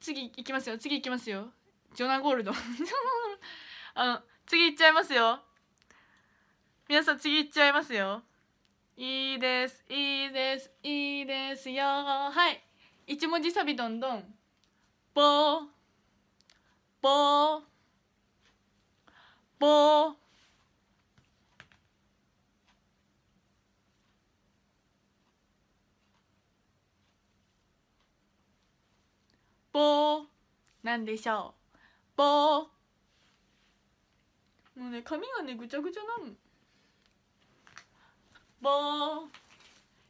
次いきますよ次いきますよジョナゴールド [LAUGHS] あの次いっちゃいますよ皆さん次いっちゃいますよいいですいいですいいですよはい一文字サビどんどんぼーぼーぼーぼーなんでしょうぼーもうね髪がねぐちゃぐちゃなのボーン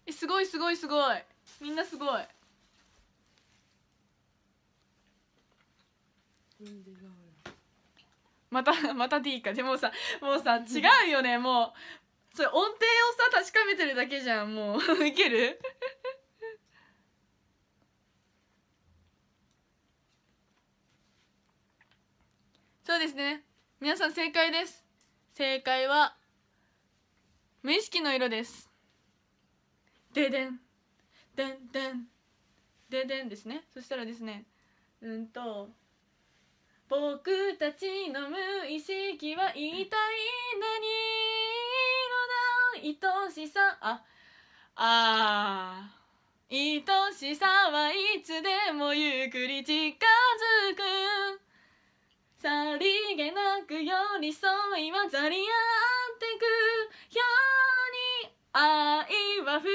えすごいすごいすごいみんなすごいまたまた D かでもさもうさ違うよねもうそれ音程をさ確かめてるだけじゃんもう [LAUGHS] いけるそうですね皆さん正解です正解は無意識の色ですででんでんでんででんですねそしたらですねうんと僕たちの無意識は一体何色だ愛しさああ愛しさはいつでもゆっくり近づくさりげなく寄り添いはざりあってくに愛は二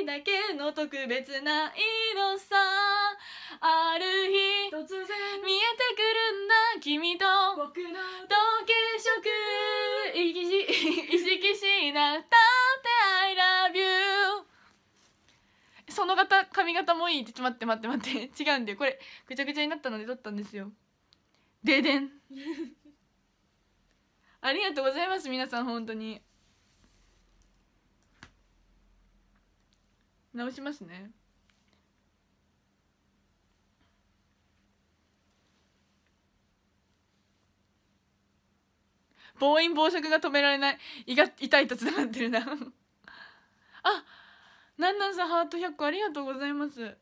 人だけの特別な色さある日突然見えてくるんだ君と僕の同系色意識しなったって I love you その方髪型もいいってちょっと待って待って待って違うんでこれぐちゃぐちゃになったので撮ったんですよででん [LAUGHS] ありがとうございます皆さん本当に直しますね暴飲暴食が止められない胃が痛いとつながってるな [LAUGHS] あなんなんさんハート100個ありがとうございます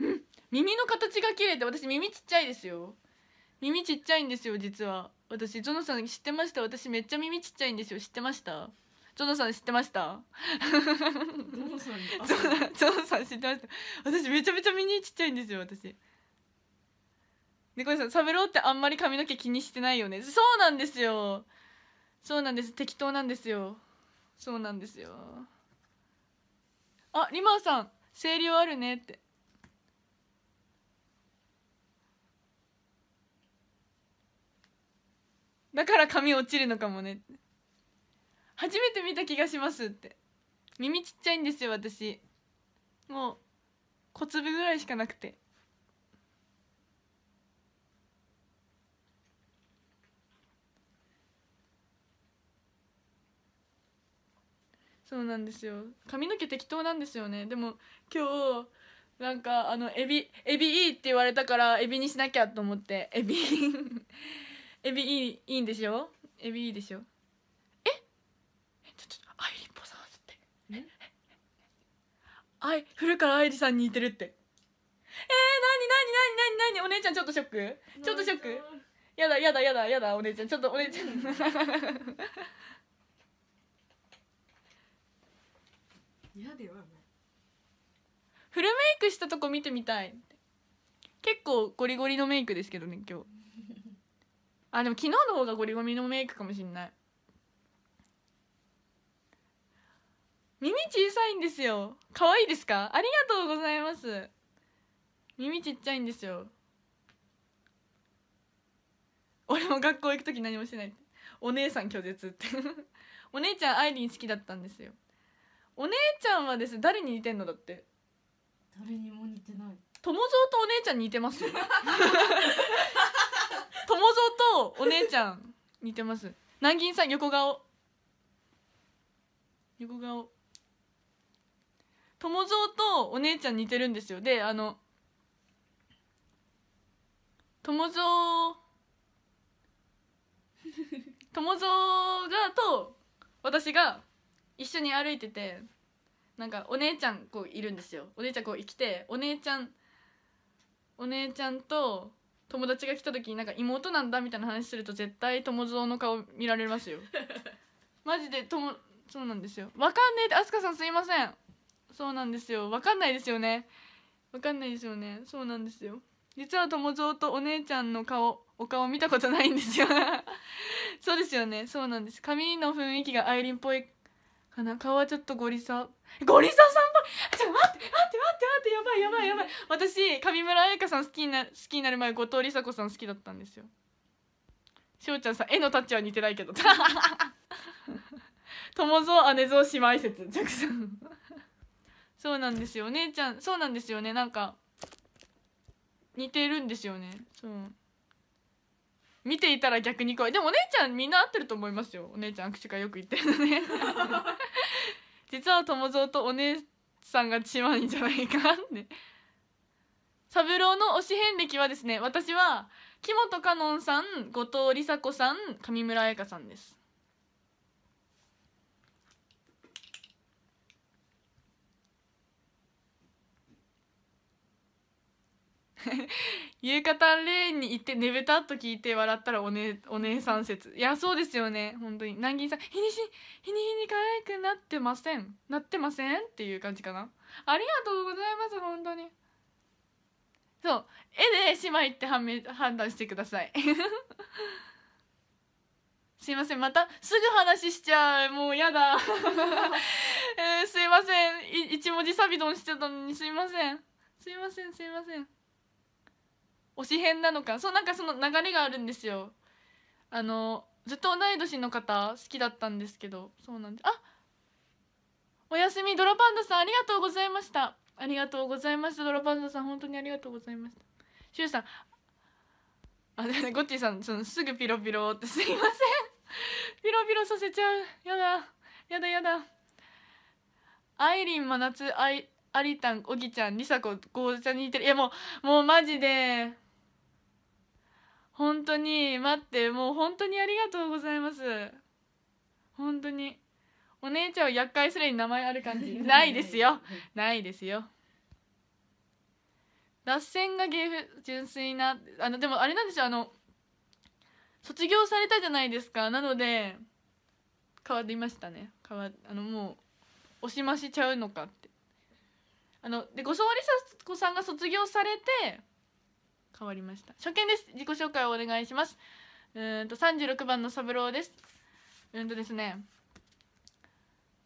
うん耳の形が綺麗で私耳ちっちゃいですよ耳ちっちゃいんですよ実は私ゾノさん知ってました私めっちゃ耳ちっちゃいんですよ知ってましたゾノさん知ってましたゾノナさん知ってました私めちゃめちゃ耳ちっちゃいんですよ私猫さんサブローってあんまり髪の毛気にしてないよねそうなんですよそうなんです適当なんですよそうなんですよあリマーさん「声量あるね」ってだから髪落ちるのかもね初めて見た気がしますって耳ちっちゃいんですよ私もう小粒ぐらいしかなくてそうなんですよ髪の毛適当なんですよねでも今日なんかあのエビエビいいって言われたからエビにしなきゃと思ってエビエビいいいいんでしょエビいいでしょえちょっとあいりんぽさんってあい古川愛理さんに似てるってえー、なになになになになにお姉ちゃんちょっとショックちょっとショックやだやだやだやだお姉ちゃんちょっとお姉ちゃん嫌ではないフルメイクしたとこ見てみたい結構ゴリゴリのメイクですけどね今日あでも昨日の方がゴリゴミのメイクかもしんない耳小さいんですよ可愛いですかありがとうございます耳ちっちゃいんですよ俺も学校行く時何もしないお姉さん拒絶って [LAUGHS] お姉ちゃんアイリン好きだったんですよお姉ちゃんはです誰に似てんのだって誰にも似てない友蔵とお姉ちゃん似てますよ [LAUGHS] [LAUGHS] 友蔵とお姉ちゃん似てます南銀さん横顔横顔友蔵とお姉ちゃん似てるんですよであの友蔵 [LAUGHS] 友蔵がと私が一緒に歩いててなんかお姉ちゃんこういるんですよお姉ちゃんこう生きてお姉ちゃんお姉ちゃんと友達が来た時になんか妹なんだみたいな話すると絶対友蔵の顔見られますよ [LAUGHS] マジでともそうなんですよわかんねえってあすかさんすいませんそうなんですよわかんないですよねわかんないですよねそうなんですよ実は友蔵とお姉ちゃんの顔お顔見たことないんですよ [LAUGHS] そうですよねそうなんです髪の雰囲気がアイリンっぽいかな顔はちょっとゴリさゴリささん [LAUGHS] ちょ待って待って待って待ってやばいやばいやばい私上村彩香さん好きにな好きになる前後藤梨紗子さん好きだったんですよしょうちゃんさん絵のタッチは似てないけど [LAUGHS] 友蔵姉蔵姉妹説ジャクソンそうなんですよお姉ちゃんそうなんですよねなんか似てるんですよねそう見ていたら逆に怖いでもお姉ちゃんみんな合ってると思いますよお姉ちゃん口がよく言ってるのね [LAUGHS] 実は友蔵とお姉さんが血まんじゃないかって三郎の推し遍歴はですね私は木本香音さん後藤梨紗子さん上村彩香さんです [LAUGHS] 夕方レーンに行ってねべたっと聞いて笑ったらお,、ね、お姉さん説いやそうですよね本当に南銀さん日にし日に日に可愛くなってませんなってませんっていう感じかなありがとうございます本当にそう絵で姉妹って判明判断してください [LAUGHS] すいませんまたすぐ話しちゃうもうやだ、[LAUGHS] えー、すいませんい一文字サビドンしてたのにすいませんすいませんすいません推し編なのかそうなんかその流れがあるんですよあのずっと同い年の方好きだったんですけどそうなんですあおやすみドラパンダさんありがとうございましたありがとうございましたドラパンダさん本当にありがとうございましたしゅうさんあでねゴッチさんそのすぐピロピロってすいませんピロピロさせちゃうやだやだやだアイリン真夏アイアリタン、おぎちゃん、リサこゴーちゃんに似てる。いやもう、もうマジで、本当に待ってもう本当にありがとうございます本当にお姉ちゃんを厄介するに名前ある感じ [LAUGHS] ないですよないですよ脱線が芸風純粋なあのでもあれなんですよあの卒業されたじゃないですかなので変わりましたね変わあのもう押しましちゃうのかってあのでごそわりさんが卒業されて変わりました初見です自己紹介をお願いしますうんと36番の三郎ですうんとですね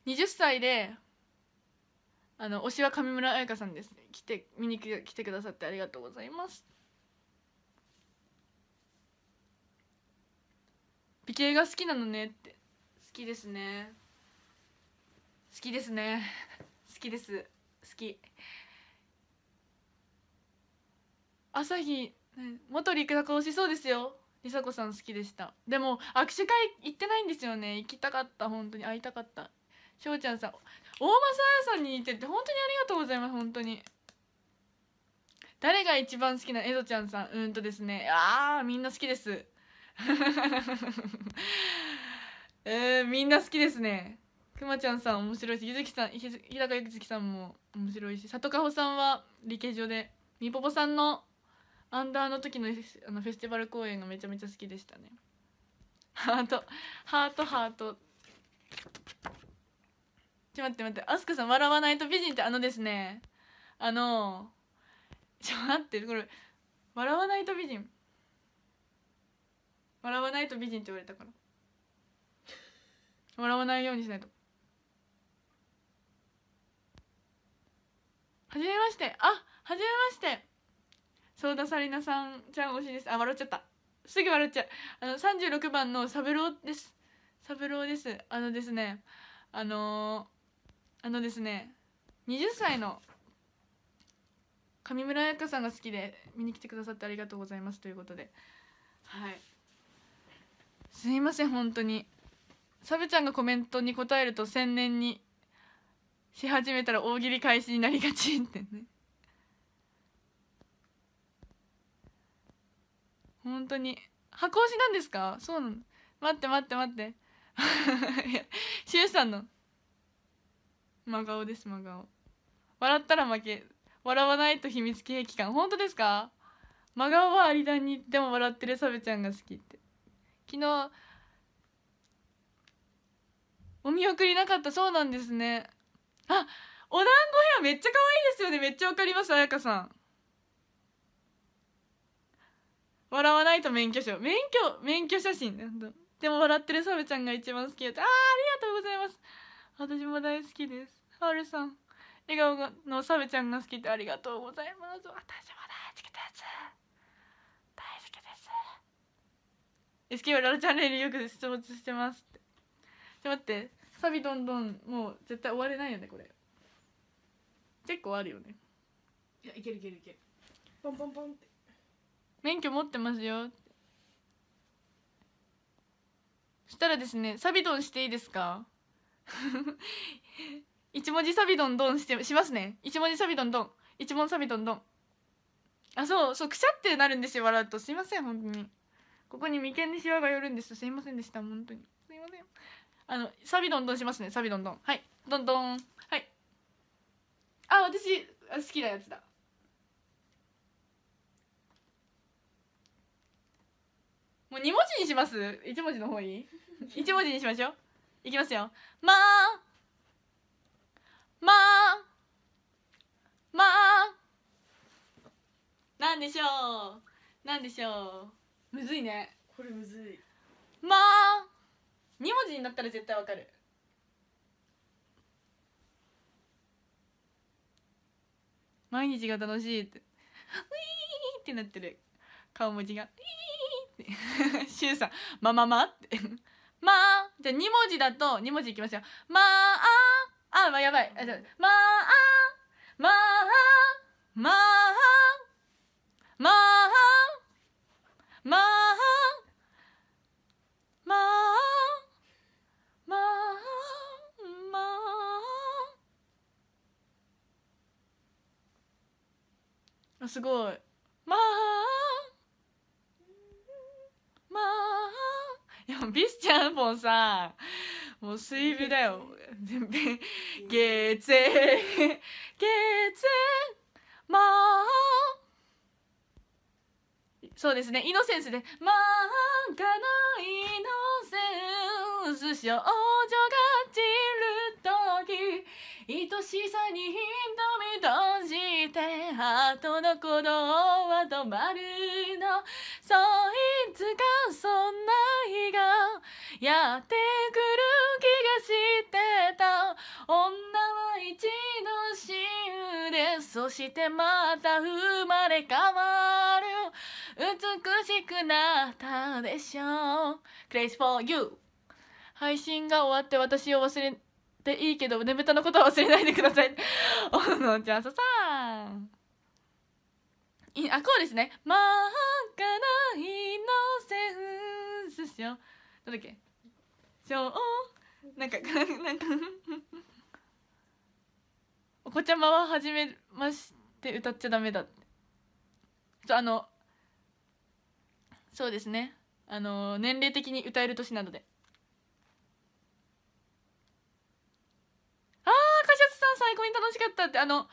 20歳であの推しは上村彩香さんです来て見に来てくださってありがとうございます美形が好きなのねって好きですね好きですね好きです好き朝日元陸田推しそうですよりさこさん好きでしたでも握手会行ってないんですよね行きたかった本当に会いたかったしょうちゃんさん大政彩さんに似てて本当にありがとうございます本当に誰が一番好きなエドちゃんさんうんとですねああみんな好きです [LAUGHS] えー、みんな好きですねくまちゃんさん面白いしゆずきさん日高ゆずきさんも面白いし里香穂さんは理系上でみぽぽさんのアンダーの時のあのフェスティバル公演がめちゃめちゃ好きでしたねハートハートハートちょ待って待ってアスカさん笑わないと美人ってあのですねあのちょ待ってこれ笑わないと美人笑わないと美人って言われたから笑わないようにしないとはじめましてあはじめましてソーサリナさんちゃん推しですあ笑っちゃったすぐ笑っちゃうあの36番のサブローですサブローですあのですねあのー、あのですね20歳の上村彩香さんが好きで見に来てくださってありがとうございますということではいすいません本当にサブちゃんがコメントに答えると千年にし始めたら大喜利開始になりがちってね本当に箱推しなんですかそうなの待って待って待ってしゅうさんの真顔です真顔笑ったら負け笑わないと秘密警備官本当ですか真顔はありだにでも笑ってるサベちゃんが好きって昨日お見送りなかったそうなんですねあお団子ヘめっちゃ可愛いですよねめっちゃわかりますあやかさん笑わないと免許証免許免許写真でも笑ってるサブちゃんが一番好きやああありがとうございます私も大好きですハルさん笑顔がのサブちゃんが好きでありがとうございます私も大好きです大好きです SK はララチャンネルよく出没してますってちょ待ってサビどんどんもう絶対終われないよねこれ結構あるよねいやいけるいけるいけるポンポンポンって免許持ってますよしたらですねサビドンしていいですか [LAUGHS] 一文字サビドンドンしてしますね一文字サビドンドン一文サビドンドンあそうそうくしゃってなるんですよ笑うとすいません本当にここに眉間にしわが寄るんですすいませんでした本当にすいませんあのサビドンドンしますねサビドンドンはいドンドンはいあ私好きなやつだもう2文字にします ?1 文字の方いい ?1 [LAUGHS] 文字にしましょう。いきますよ。まあまあまあなんでしょうなんでしょうむずいね。これむずい。まあ2文字になったら絶対わかる。毎日が楽しいって。ウィーってなってる。顔文字が。ウィーしゅうさん「ままま」って「[LAUGHS] まあ」じゃあ2文字だと2文字いきますよ「まああ」あやばいあまあまあまあまあまあまあまあまあすごいまあまあいやビスちゃんもさもう水分だよ全然月月まあそうですねイノセンスでまあかのイノセンス少女が散る時愛しさに瞳閉じてハートの鼓動は止まるのそいつがやってくる気がしてた女は一度死ぬでそしてまた生まれ変わる美しくなったでしょう r a c e for you 配信が終わって私を忘れていいけどねぶたのことは忘れないでくださいおのちゃささんあこうですね真っ赤なイノセンスしようだっけ女王なんか [LAUGHS] なんかお子ちゃまは初めまして歌っちゃダメだってあのそうですねあの年齢的に歌える年なのでああカシャツさん最高に楽しかったってあの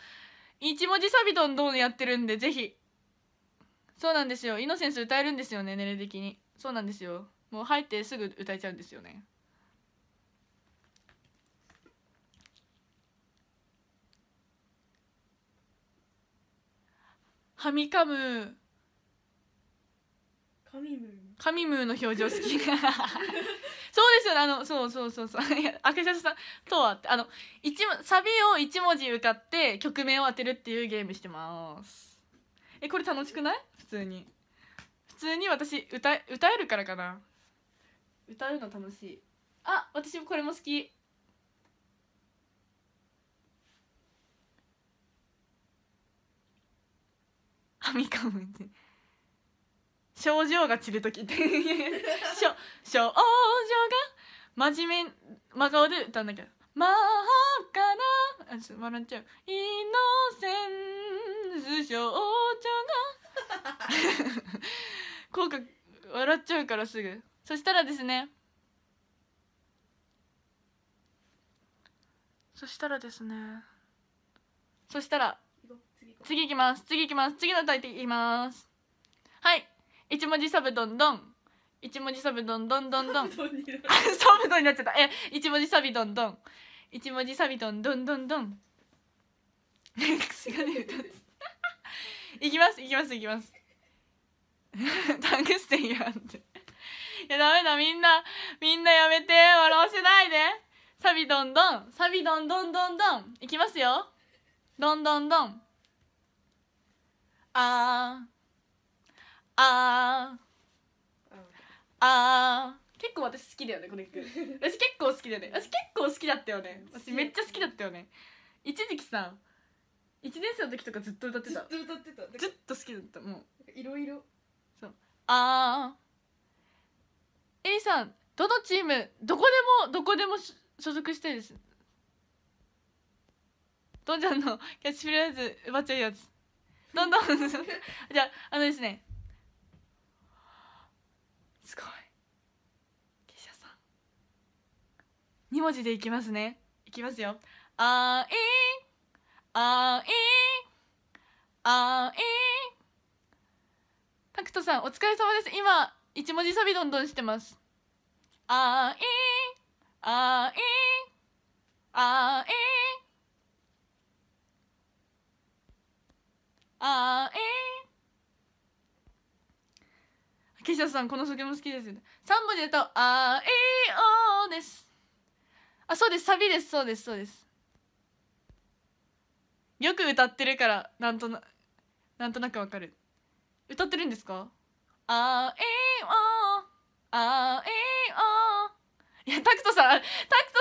一文字サビドンどうやってるんでぜひそうなんですよイノセンス歌えるんですよね年齢的にそうなんですよもう入ってすぐ歌えちゃうんですよねはみかむ神ムー神ムーの表情好き [LAUGHS] そうですよねあのそうそうそうそうアクシさんとはってあの一サビを1文字歌って曲名を当てるっていうゲームしてますえこれ楽しくない普通に普通に私歌歌えるからかな歌うの楽しいあ私もこれも好きあみかもって症状が散る時って症状 [LAUGHS] が真面目真顔で歌うんだけど真っ赤なあちょっと笑っちゃうイノセンス症状が [LAUGHS] [LAUGHS] 効果笑っちゃうからすぐそしたらですねそしたらですねそしたら次いきます次いきます次のタイトルいきますはい一文字サブどんどん一文字サブどんどんどんどんサブ [LAUGHS] ドンになっちゃったえ一文字サビどんどん一文字サビどんどんどんどんい [LAUGHS] きますいきますいきます [LAUGHS] タングステンやんってやダメだみんなみんなやめて笑わせないでサビどんどんサビどんどんどんどんいきますよどんどんどんあーあー、ああー結構私好きだよねこの曲私結構好きだよね私結構好きだったよね私めっちゃ好きだったよね一時期さ1年生の時とかずっと歌ってたずっと歌ってたずっと好きだったもういろいろそうああエリさんどのチームどこでもどこでも所属してるですどんちゃんのキャッチフレーズ奪っちゃうやつどんどんじゃああのですねすごい記者さん2文字でいきますねいきますよあいあいあいタクトさんお疲れ様です今一文字サビどんどんしてますあいあいあいあいケシャさんこの曲も好きですよね3文字だと「あいお」ですあそうですサビですそうですそうですよく歌ってるからなんとななんとなくわかる歌ってるんですかあいおあいおいやタクトさんタク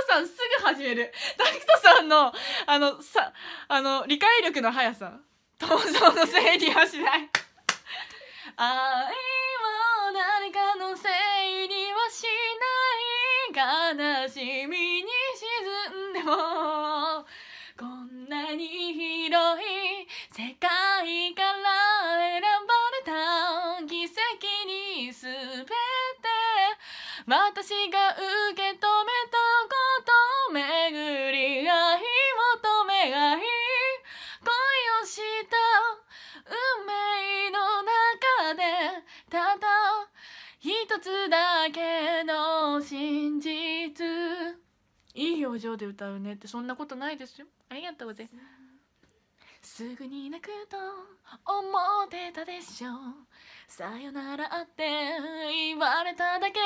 トさんすぐ始めるタクトさんのあのさあの理解力の速さ登場の整理はしない愛を誰かの整理はしない悲しみに沈んでもこんなに広い世界から私が受け止めたこと巡り合い求め合い恋をした運命の中でただ一つだけの真実いい表情で歌うねってそんなことないですよありがとうございますすぐに泣くと思ってたでしょさよならって言われただけ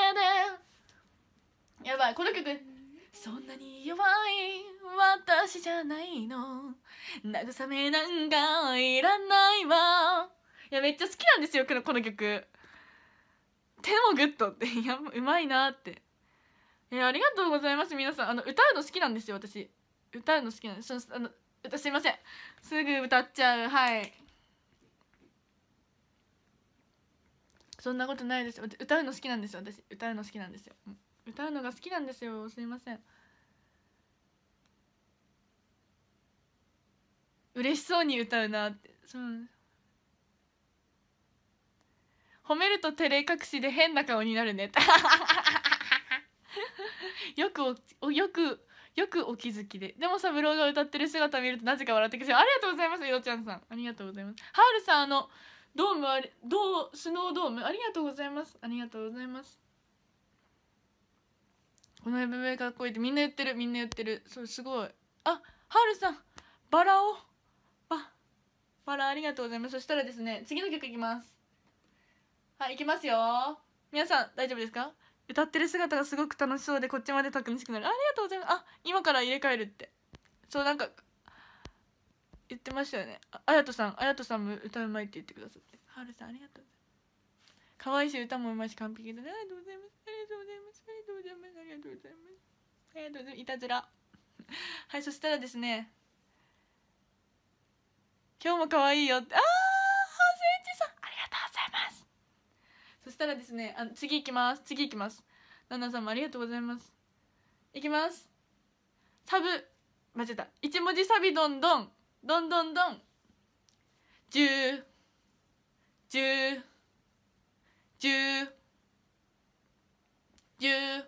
でやばいこの曲そんなに弱い私じゃないの慰めなんかいらないわいやめっちゃ好きなんですよこのこの曲手もグッドっていやうまいなっていやありがとうございます皆さんあの歌うの好きなんですよ私歌うの好きなんですあの私すいませんすぐ歌っちゃうはいそんなことないです歌うの好きなんですよ私歌うの好きなんですよ歌うのが好きなんですよすいません嬉しそうに歌うなってそう褒めると照れ隠しで変な顔になるね [LAUGHS] よくよくよくお気づきででもさブローが歌ってる姿見るとなぜか笑ってくるありがとうございますよちゃんさんありがとうございますハールさんあのドームあれドースノードームありがとうございますありがとうございますこの MV かっこいいってみんな言ってるみんな言ってるそうすごいあハールさんバラをあバラありがとうございますそしたらですね次の曲いきますはいいきますよ皆さん大丈夫ですか歌ってる姿がすごく楽しそうでこっちまでたく楽しくなるありがとうございますあ今から入れ替えるってそうなんか言ってましたよねあやとさんあやとさんも歌うまいって言ってくださってはるさんありがとう可愛いし歌もうまいし完璧でありがとうございますありがとうございますありがとうございますありがとうございますありがとうございますいたずら [LAUGHS] はいそしたらですね今日も可愛いよってああハセンチそしたらですねあ次行きます次行きます旦那様ありがとうございますいきますサブ間違えた1文字サビどんどんどんどんどん10 10 10 10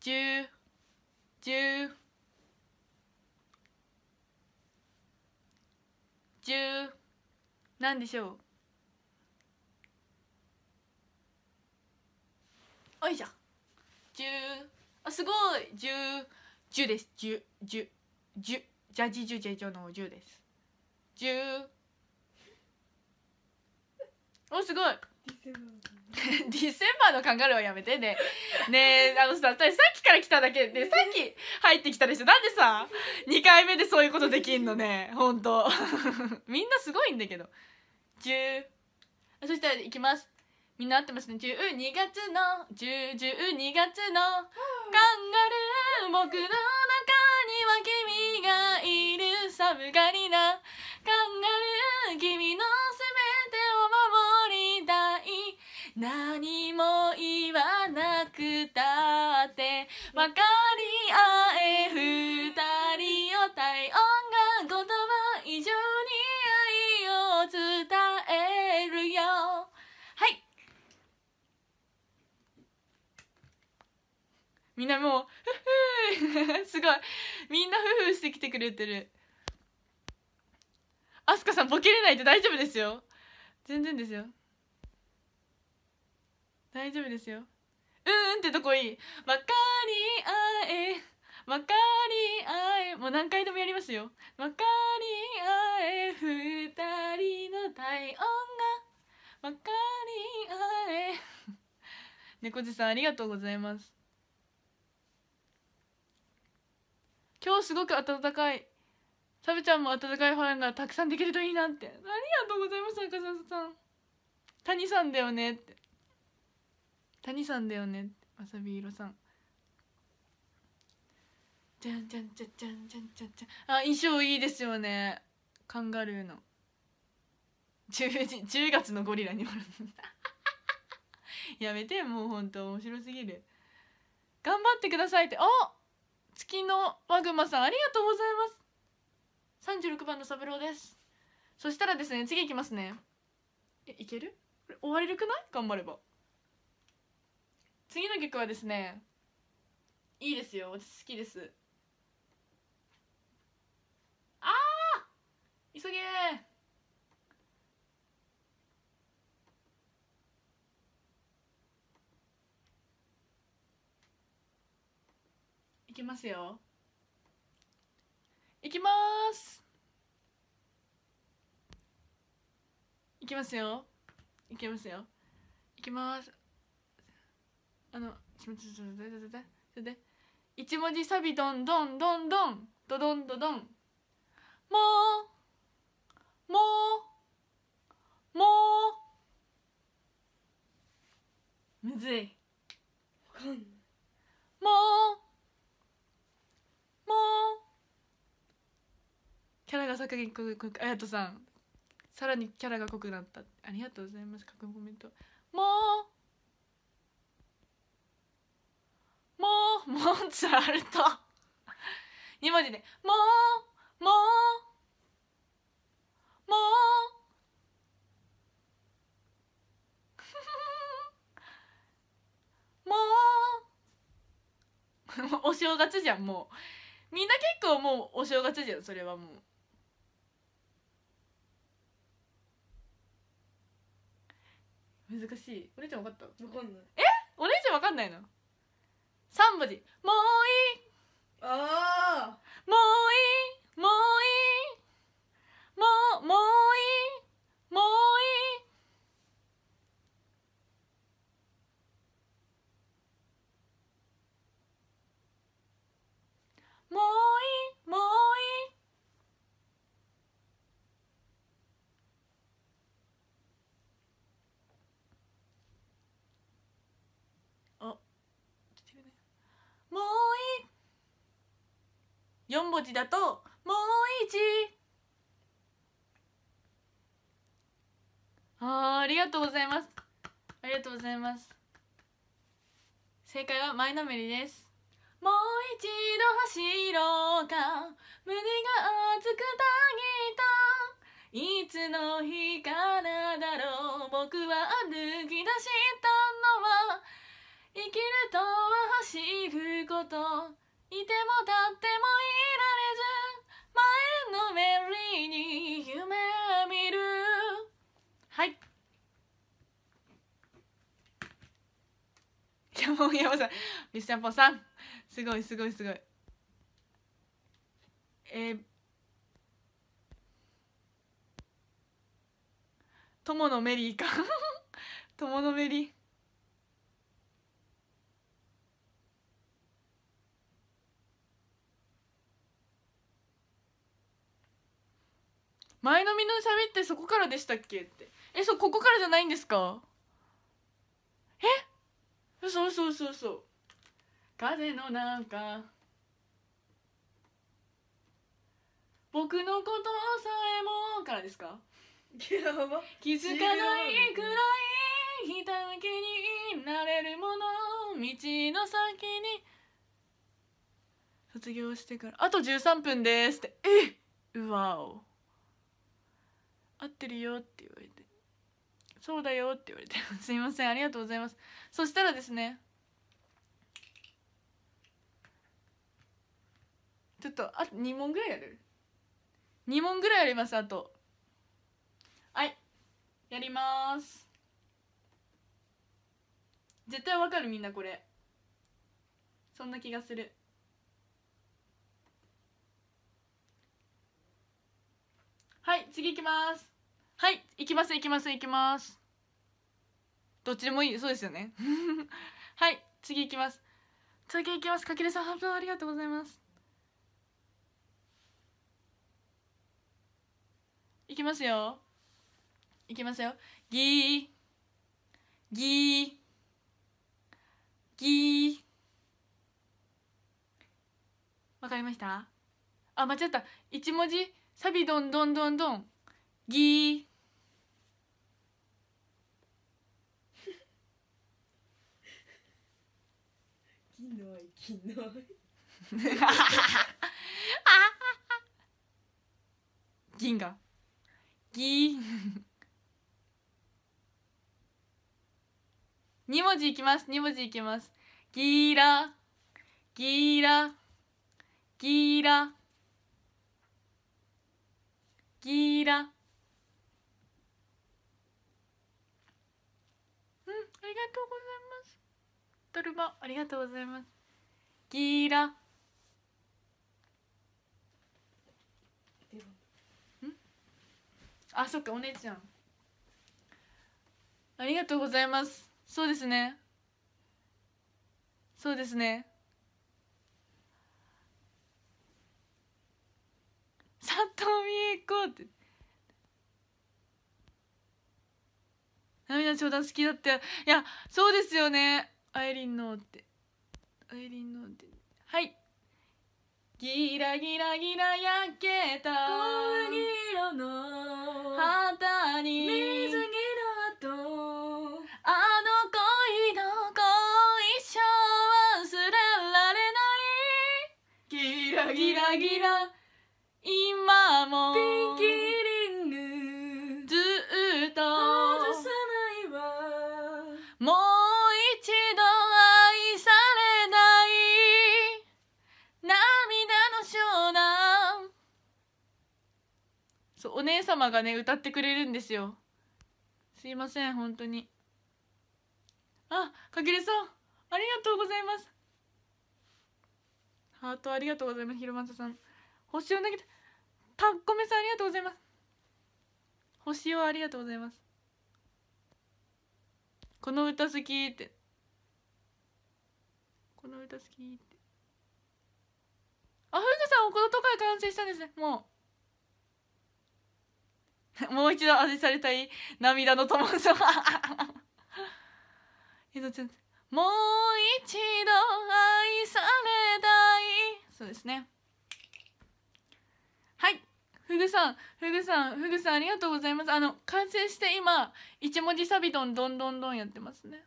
十十10何でしょうおいしょ10あすごい10 10です1010ジャッジ1ジェジョの10です10おすごいディセンバーのカ [LAUGHS] ンガルーはやめてね。ねえ、あのさ、さっきから来ただけで、さっき入ってきたでしょ。なんでさ、2回目でそういうことできんのね。ほんと。[LAUGHS] みんなすごいんだけど。10。そしたら行きます。みんな合ってますね。12月の、10、12月のカンガルー。僕の中には君がいる。寒がりなカンガルー。君の何も言わなくたって分かり合え二人を体温が言葉以上に愛を伝えるよはいみんなもうふふ [LAUGHS] すごいみんなふふしてきてくれてるあすかさんボケれないって大丈夫ですよ全然ですよ大丈夫ですようんってとこいい「まかりあえ」「まかりあえ」もう何回でもやりますよ「まかりあえ二人の体温が」「まかりあえ」猫背さんありがとうございます今日すごく暖かいサブちゃんも暖かいファンがたくさんできるといいなってありがとうございます赤澤さん谷さんだよねって谷さんだよねわさび色さんじゃんじゃんじゃんじゃんじゃんじゃんじゃんあ衣装いいですよねカンガルーの 10, 10月のゴリラにおる [LAUGHS] やめてもうほんと面白すぎる頑張ってくださいってあ月のマグマさんありがとうございます36番の三郎ですそしたらですね次いきますねいける終われるくない頑張れば次の曲はですねいいですよ私好きですあー急げいきますよいきますいきますよいきますよいきますあのちょちょちょちちょちょちょで一文字サビドンドンドンドンドドンドドンもうもうもうむずいもうもうキャラが作品こくあやとさんさらにキャラが濃くなったありがとうございます過去コメントもうもうモンツァルト2文字でもうもうもうもうお正月じゃんもうみんな結構もうお正月じゃんそれはもう難しいお姉ちゃん分かった分かんないえお姉ちゃん分かんないの3文字もういいああもういいもういいもうもういいもういいもうもうい四文字だともう一あありがとうございますありがとうございます正解は前のめりですもう一度走ろうか胸が熱くたぎたいつの日からだろう僕は歩き出したのは生きるとは走ることいても立ってもいられず前のメリーに夢見るはい山本山さんミスチャンポさんすごいすごいすごいえー、友のメリーか [LAUGHS] 友のメリー前のみの喋ってそこからでしたっけってえそうここからじゃないんですかえそうそうそうそう風の中僕のことさえもからですか気づかないくらいひたむきになれるもの道の先に卒業してからあと13分ですってえうわお合ってるよって言われてそうだよって言われて [LAUGHS] すいませんありがとうございますそしたらですねちょっとあと2問ぐらいやる2問ぐらいありますあとはいやります絶対わかるみんなこれそんな気がするはい次いきますはい行きます行きます行きますどっちでもいいそうですよね [LAUGHS] はい次行きます次行きますかけるさん発表ありがとうございます行きますよ行きますよギーギーギーわかりましたあ間違った一文字サビドンドンドンドンギーきないきない銀河銀二文字いきます二文字いきますギラギラギラギラうんありがとうございますトルバありがとうございますギーラあそっかお姉ちゃんありがとうございますそうですねそうですね佐藤美恵子って涙ちょうだ好きだっていやそうですよねアイリンのってアイリンのってはいギラギラギラ焼けた小麦色の旗に水着の跡あの恋の後一生忘れられないギラギラギラ今もピンキーお姉様がね歌ってくれるんですよすいません本当にあかけるさんありがとうございますハートありがとうございますひろまささん星を投げてたっこめさんありがとうございます星をありがとうございますこの歌好きってこの歌好きってあふかさんおこのとか完成したんですねもう [LAUGHS] もう一度味されたい涙の友さん [LAUGHS] もう一度愛されたいそうですねはいフグさんフグさんフグさんありがとうございますあの完成して今一文字サビドンどんどんどんやってますねえー、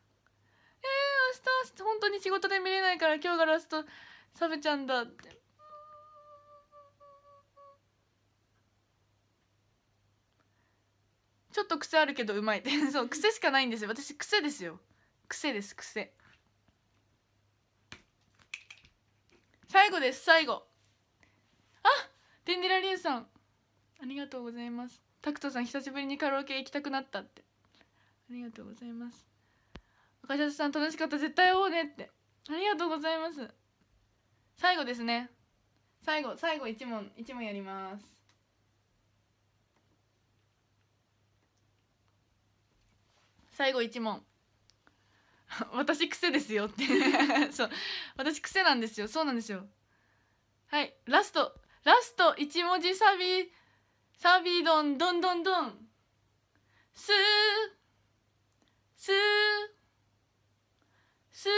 明日本当に仕事で見れないから今日がラストサブちゃんだってちょっと癖あるけどうまいって [LAUGHS] そう癖しかないんですよ私癖ですよ癖です癖最後です最後あデンデラリエさんありがとうございますタクトさん久しぶりにカラオケ行きたくなったってありがとうございます赤シャツさん楽しかった絶対会おうねってありがとうございます最後ですね最後最後1問1問やります最後一問 [LAUGHS] 私癖ですよって [LAUGHS] そう私癖なんですよそうなんですよはいラストラスト1文字サビサビドンドンドンドンスースースー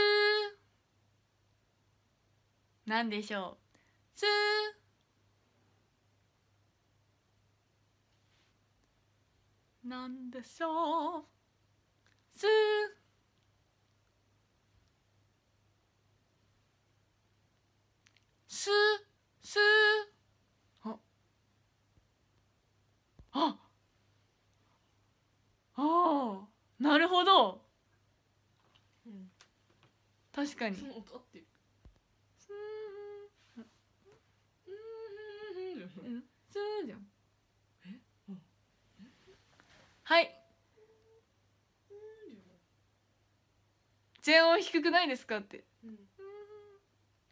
なんでしょうスーなんでしょうすすあああなるほど、うん、確かにその音ってすーんすーじゃんえ、はい全音低くないですかって、うん、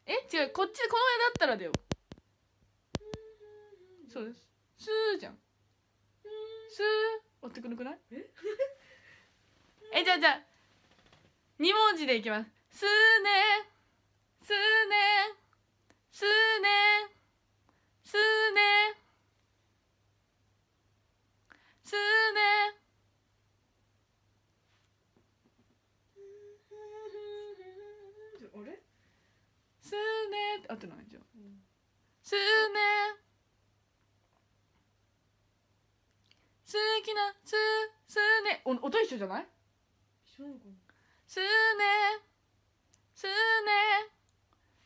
え違うこっちこの辺だったらだよ、うん、そうですスーじゃんスー追ってくるくないええじゃあじゃあ2文字でいきますすーねーすーねーすーねーすーねすーねすねって合ってないじゃん、うん、すね好きなすすねお音一緒じゃないすねすね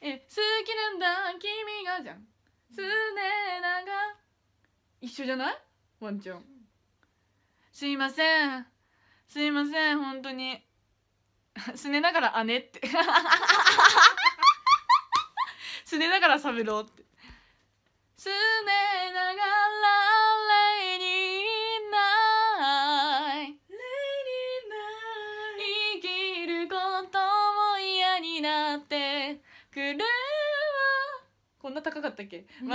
え好きなんだ君がじゃんすねなが一緒じゃないワンちゃんすいませんすいません本当にすねながら姉ってすねながら喋ろうってすねながらレイにないレイにない生きることも嫌になってくるわこんな高かったっけ、私頬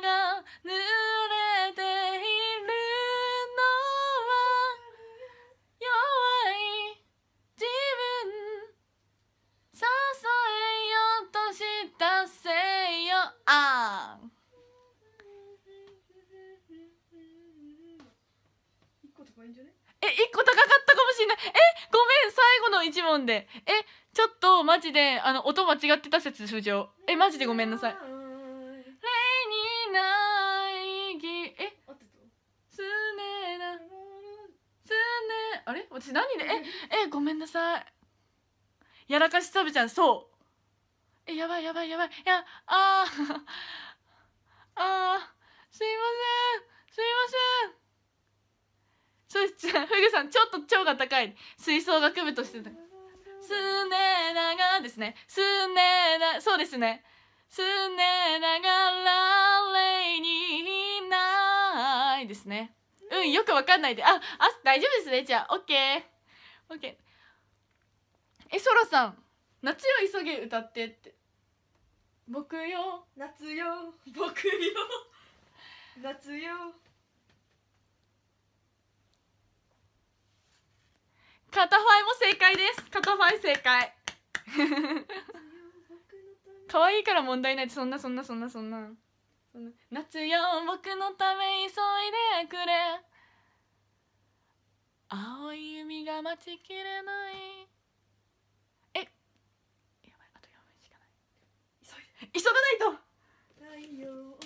が濡れいんじゃねえ一個高かったかもしれないえごめん最後の一問でえちょっとマジであの音間違ってた説不上えマジでごめんなさい「レイえすねなすねあれ私何でえごめんなさいやらかしサブちゃんそうえやばいやばいやばいいやあーあーすいませんすいませんそしたフグさんちょっと腸が高い吹奏楽部としてたすねながですねすねなそうですねすねながられにないですねうんよくわかんないでああ大丈夫ですねじゃあオッケーオッケーえそらさん「夏よ急げ歌って」って「僕よ夏よ僕よ夏よカタファイも正解ですカタファイ正解 [LAUGHS] 可愛いから問題ないそんなそんなそんなそんな夏よ僕のため急いでくれ青い海が待ちきれないえやばいあと4分しかない急い急がないと太陽は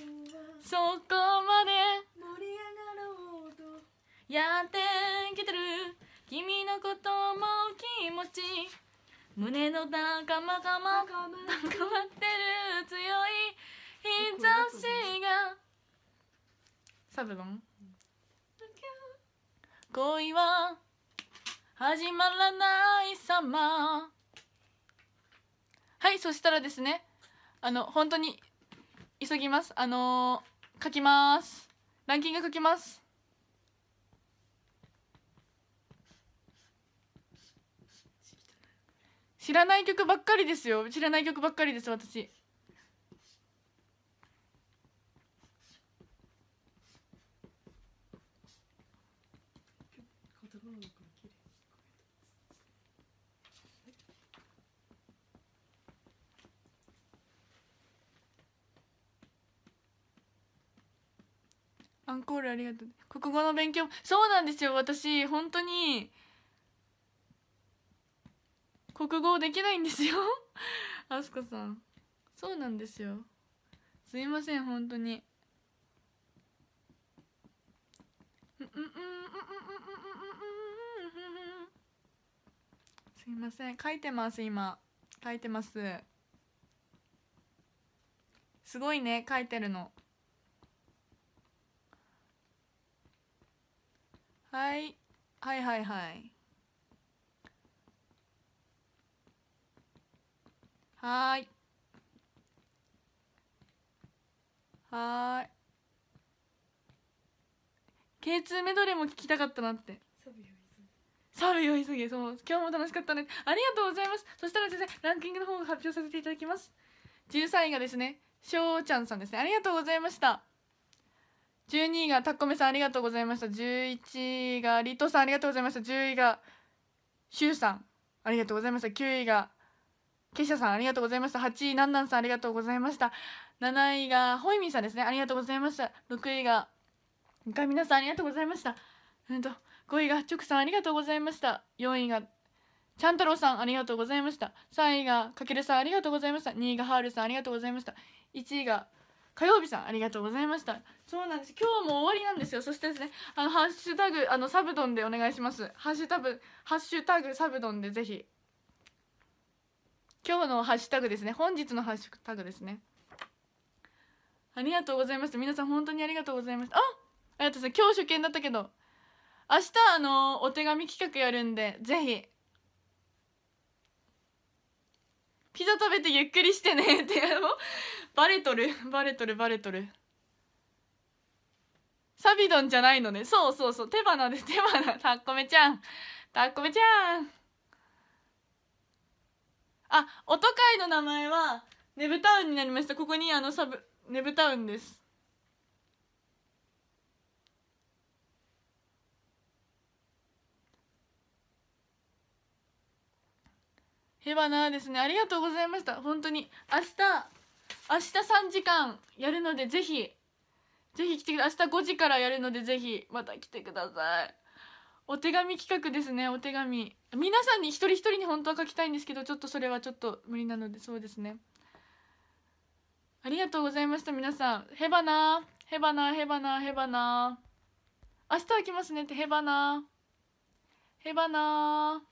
そこまで盛り上がろうとやってきてる君のことも気持ち胸の高まがま高まってる強い日差しがサブロン恋は始まらない様はいそしたらですねあの本当に急ぎますあのー、書きますランキング書きます知らない曲ばっかりですよ知らない曲ばっかりです私アンコールありがとう国語の勉強そうなんですよ私本当に国語できないんですよ [LAUGHS] あすこさんそうなんですよすいません本当にすいません書いてます今書いてますすごいね書いてるのはいはいはいはいはい。はい。K2 メドレーも聞きたかったなって。サル酔いすぎ、そう、今日も楽しかったね。ありがとうございます。そしたら先生、ランキングの方を発表させていただきます。13位がですね、しょうちゃんさんですね。ありがとうございました。12位がたっこめさん、ありがとうございました。11位がりとさん、ありがとうございました。10位がしゅうさん、ありがとうございました。9位がケシャさんありがとうございました。8位、なんなんさんありがとうございました。7位が、ホイミンさんですね。ありがとうございました。6位が、ガミナさんありがとうございました。うんと、5位が、チョクさんありがとうございました。4位が、ちゃんたろうさんありがとうございました。3位が、かけるさんありがとうございました。2位が、ハールさんありがとうございました。1位が、火曜日さんありがとうございましたそうなんです今日も終わりなんですよそしてですねあのハッシュタグあのサブドンでお願いしますハッシュタグハッシュタグサブドンでぜひ今日のハッシュタグですね本日のハッシュタグですねありがとうございました皆さん本当にありがとうございましたあありがとうございます今日初見だったけど明日あのお手紙企画やるんでぜひピザ食べてゆっくりしてね [LAUGHS] ってやろうバレとるバレとるバレとるサビドンじゃないのねそうそうそう手花で手花たっこめちゃんたっこめちゃんあ音会の名前はねぶタウンになりましたここにあのサブねぶタウンですへばなですねありがとうございました本当に明日明日3時間やるのでぜひぜひ来てください明日5時からやるのでぜひまた来てくださいお手紙企画ですねお手紙皆さんに一人一人に本当は書きたいんですけどちょっとそれはちょっと無理なのでそうですねありがとうございました皆さんへばなへばなへばなへばな明日は来ますねってへばなへばな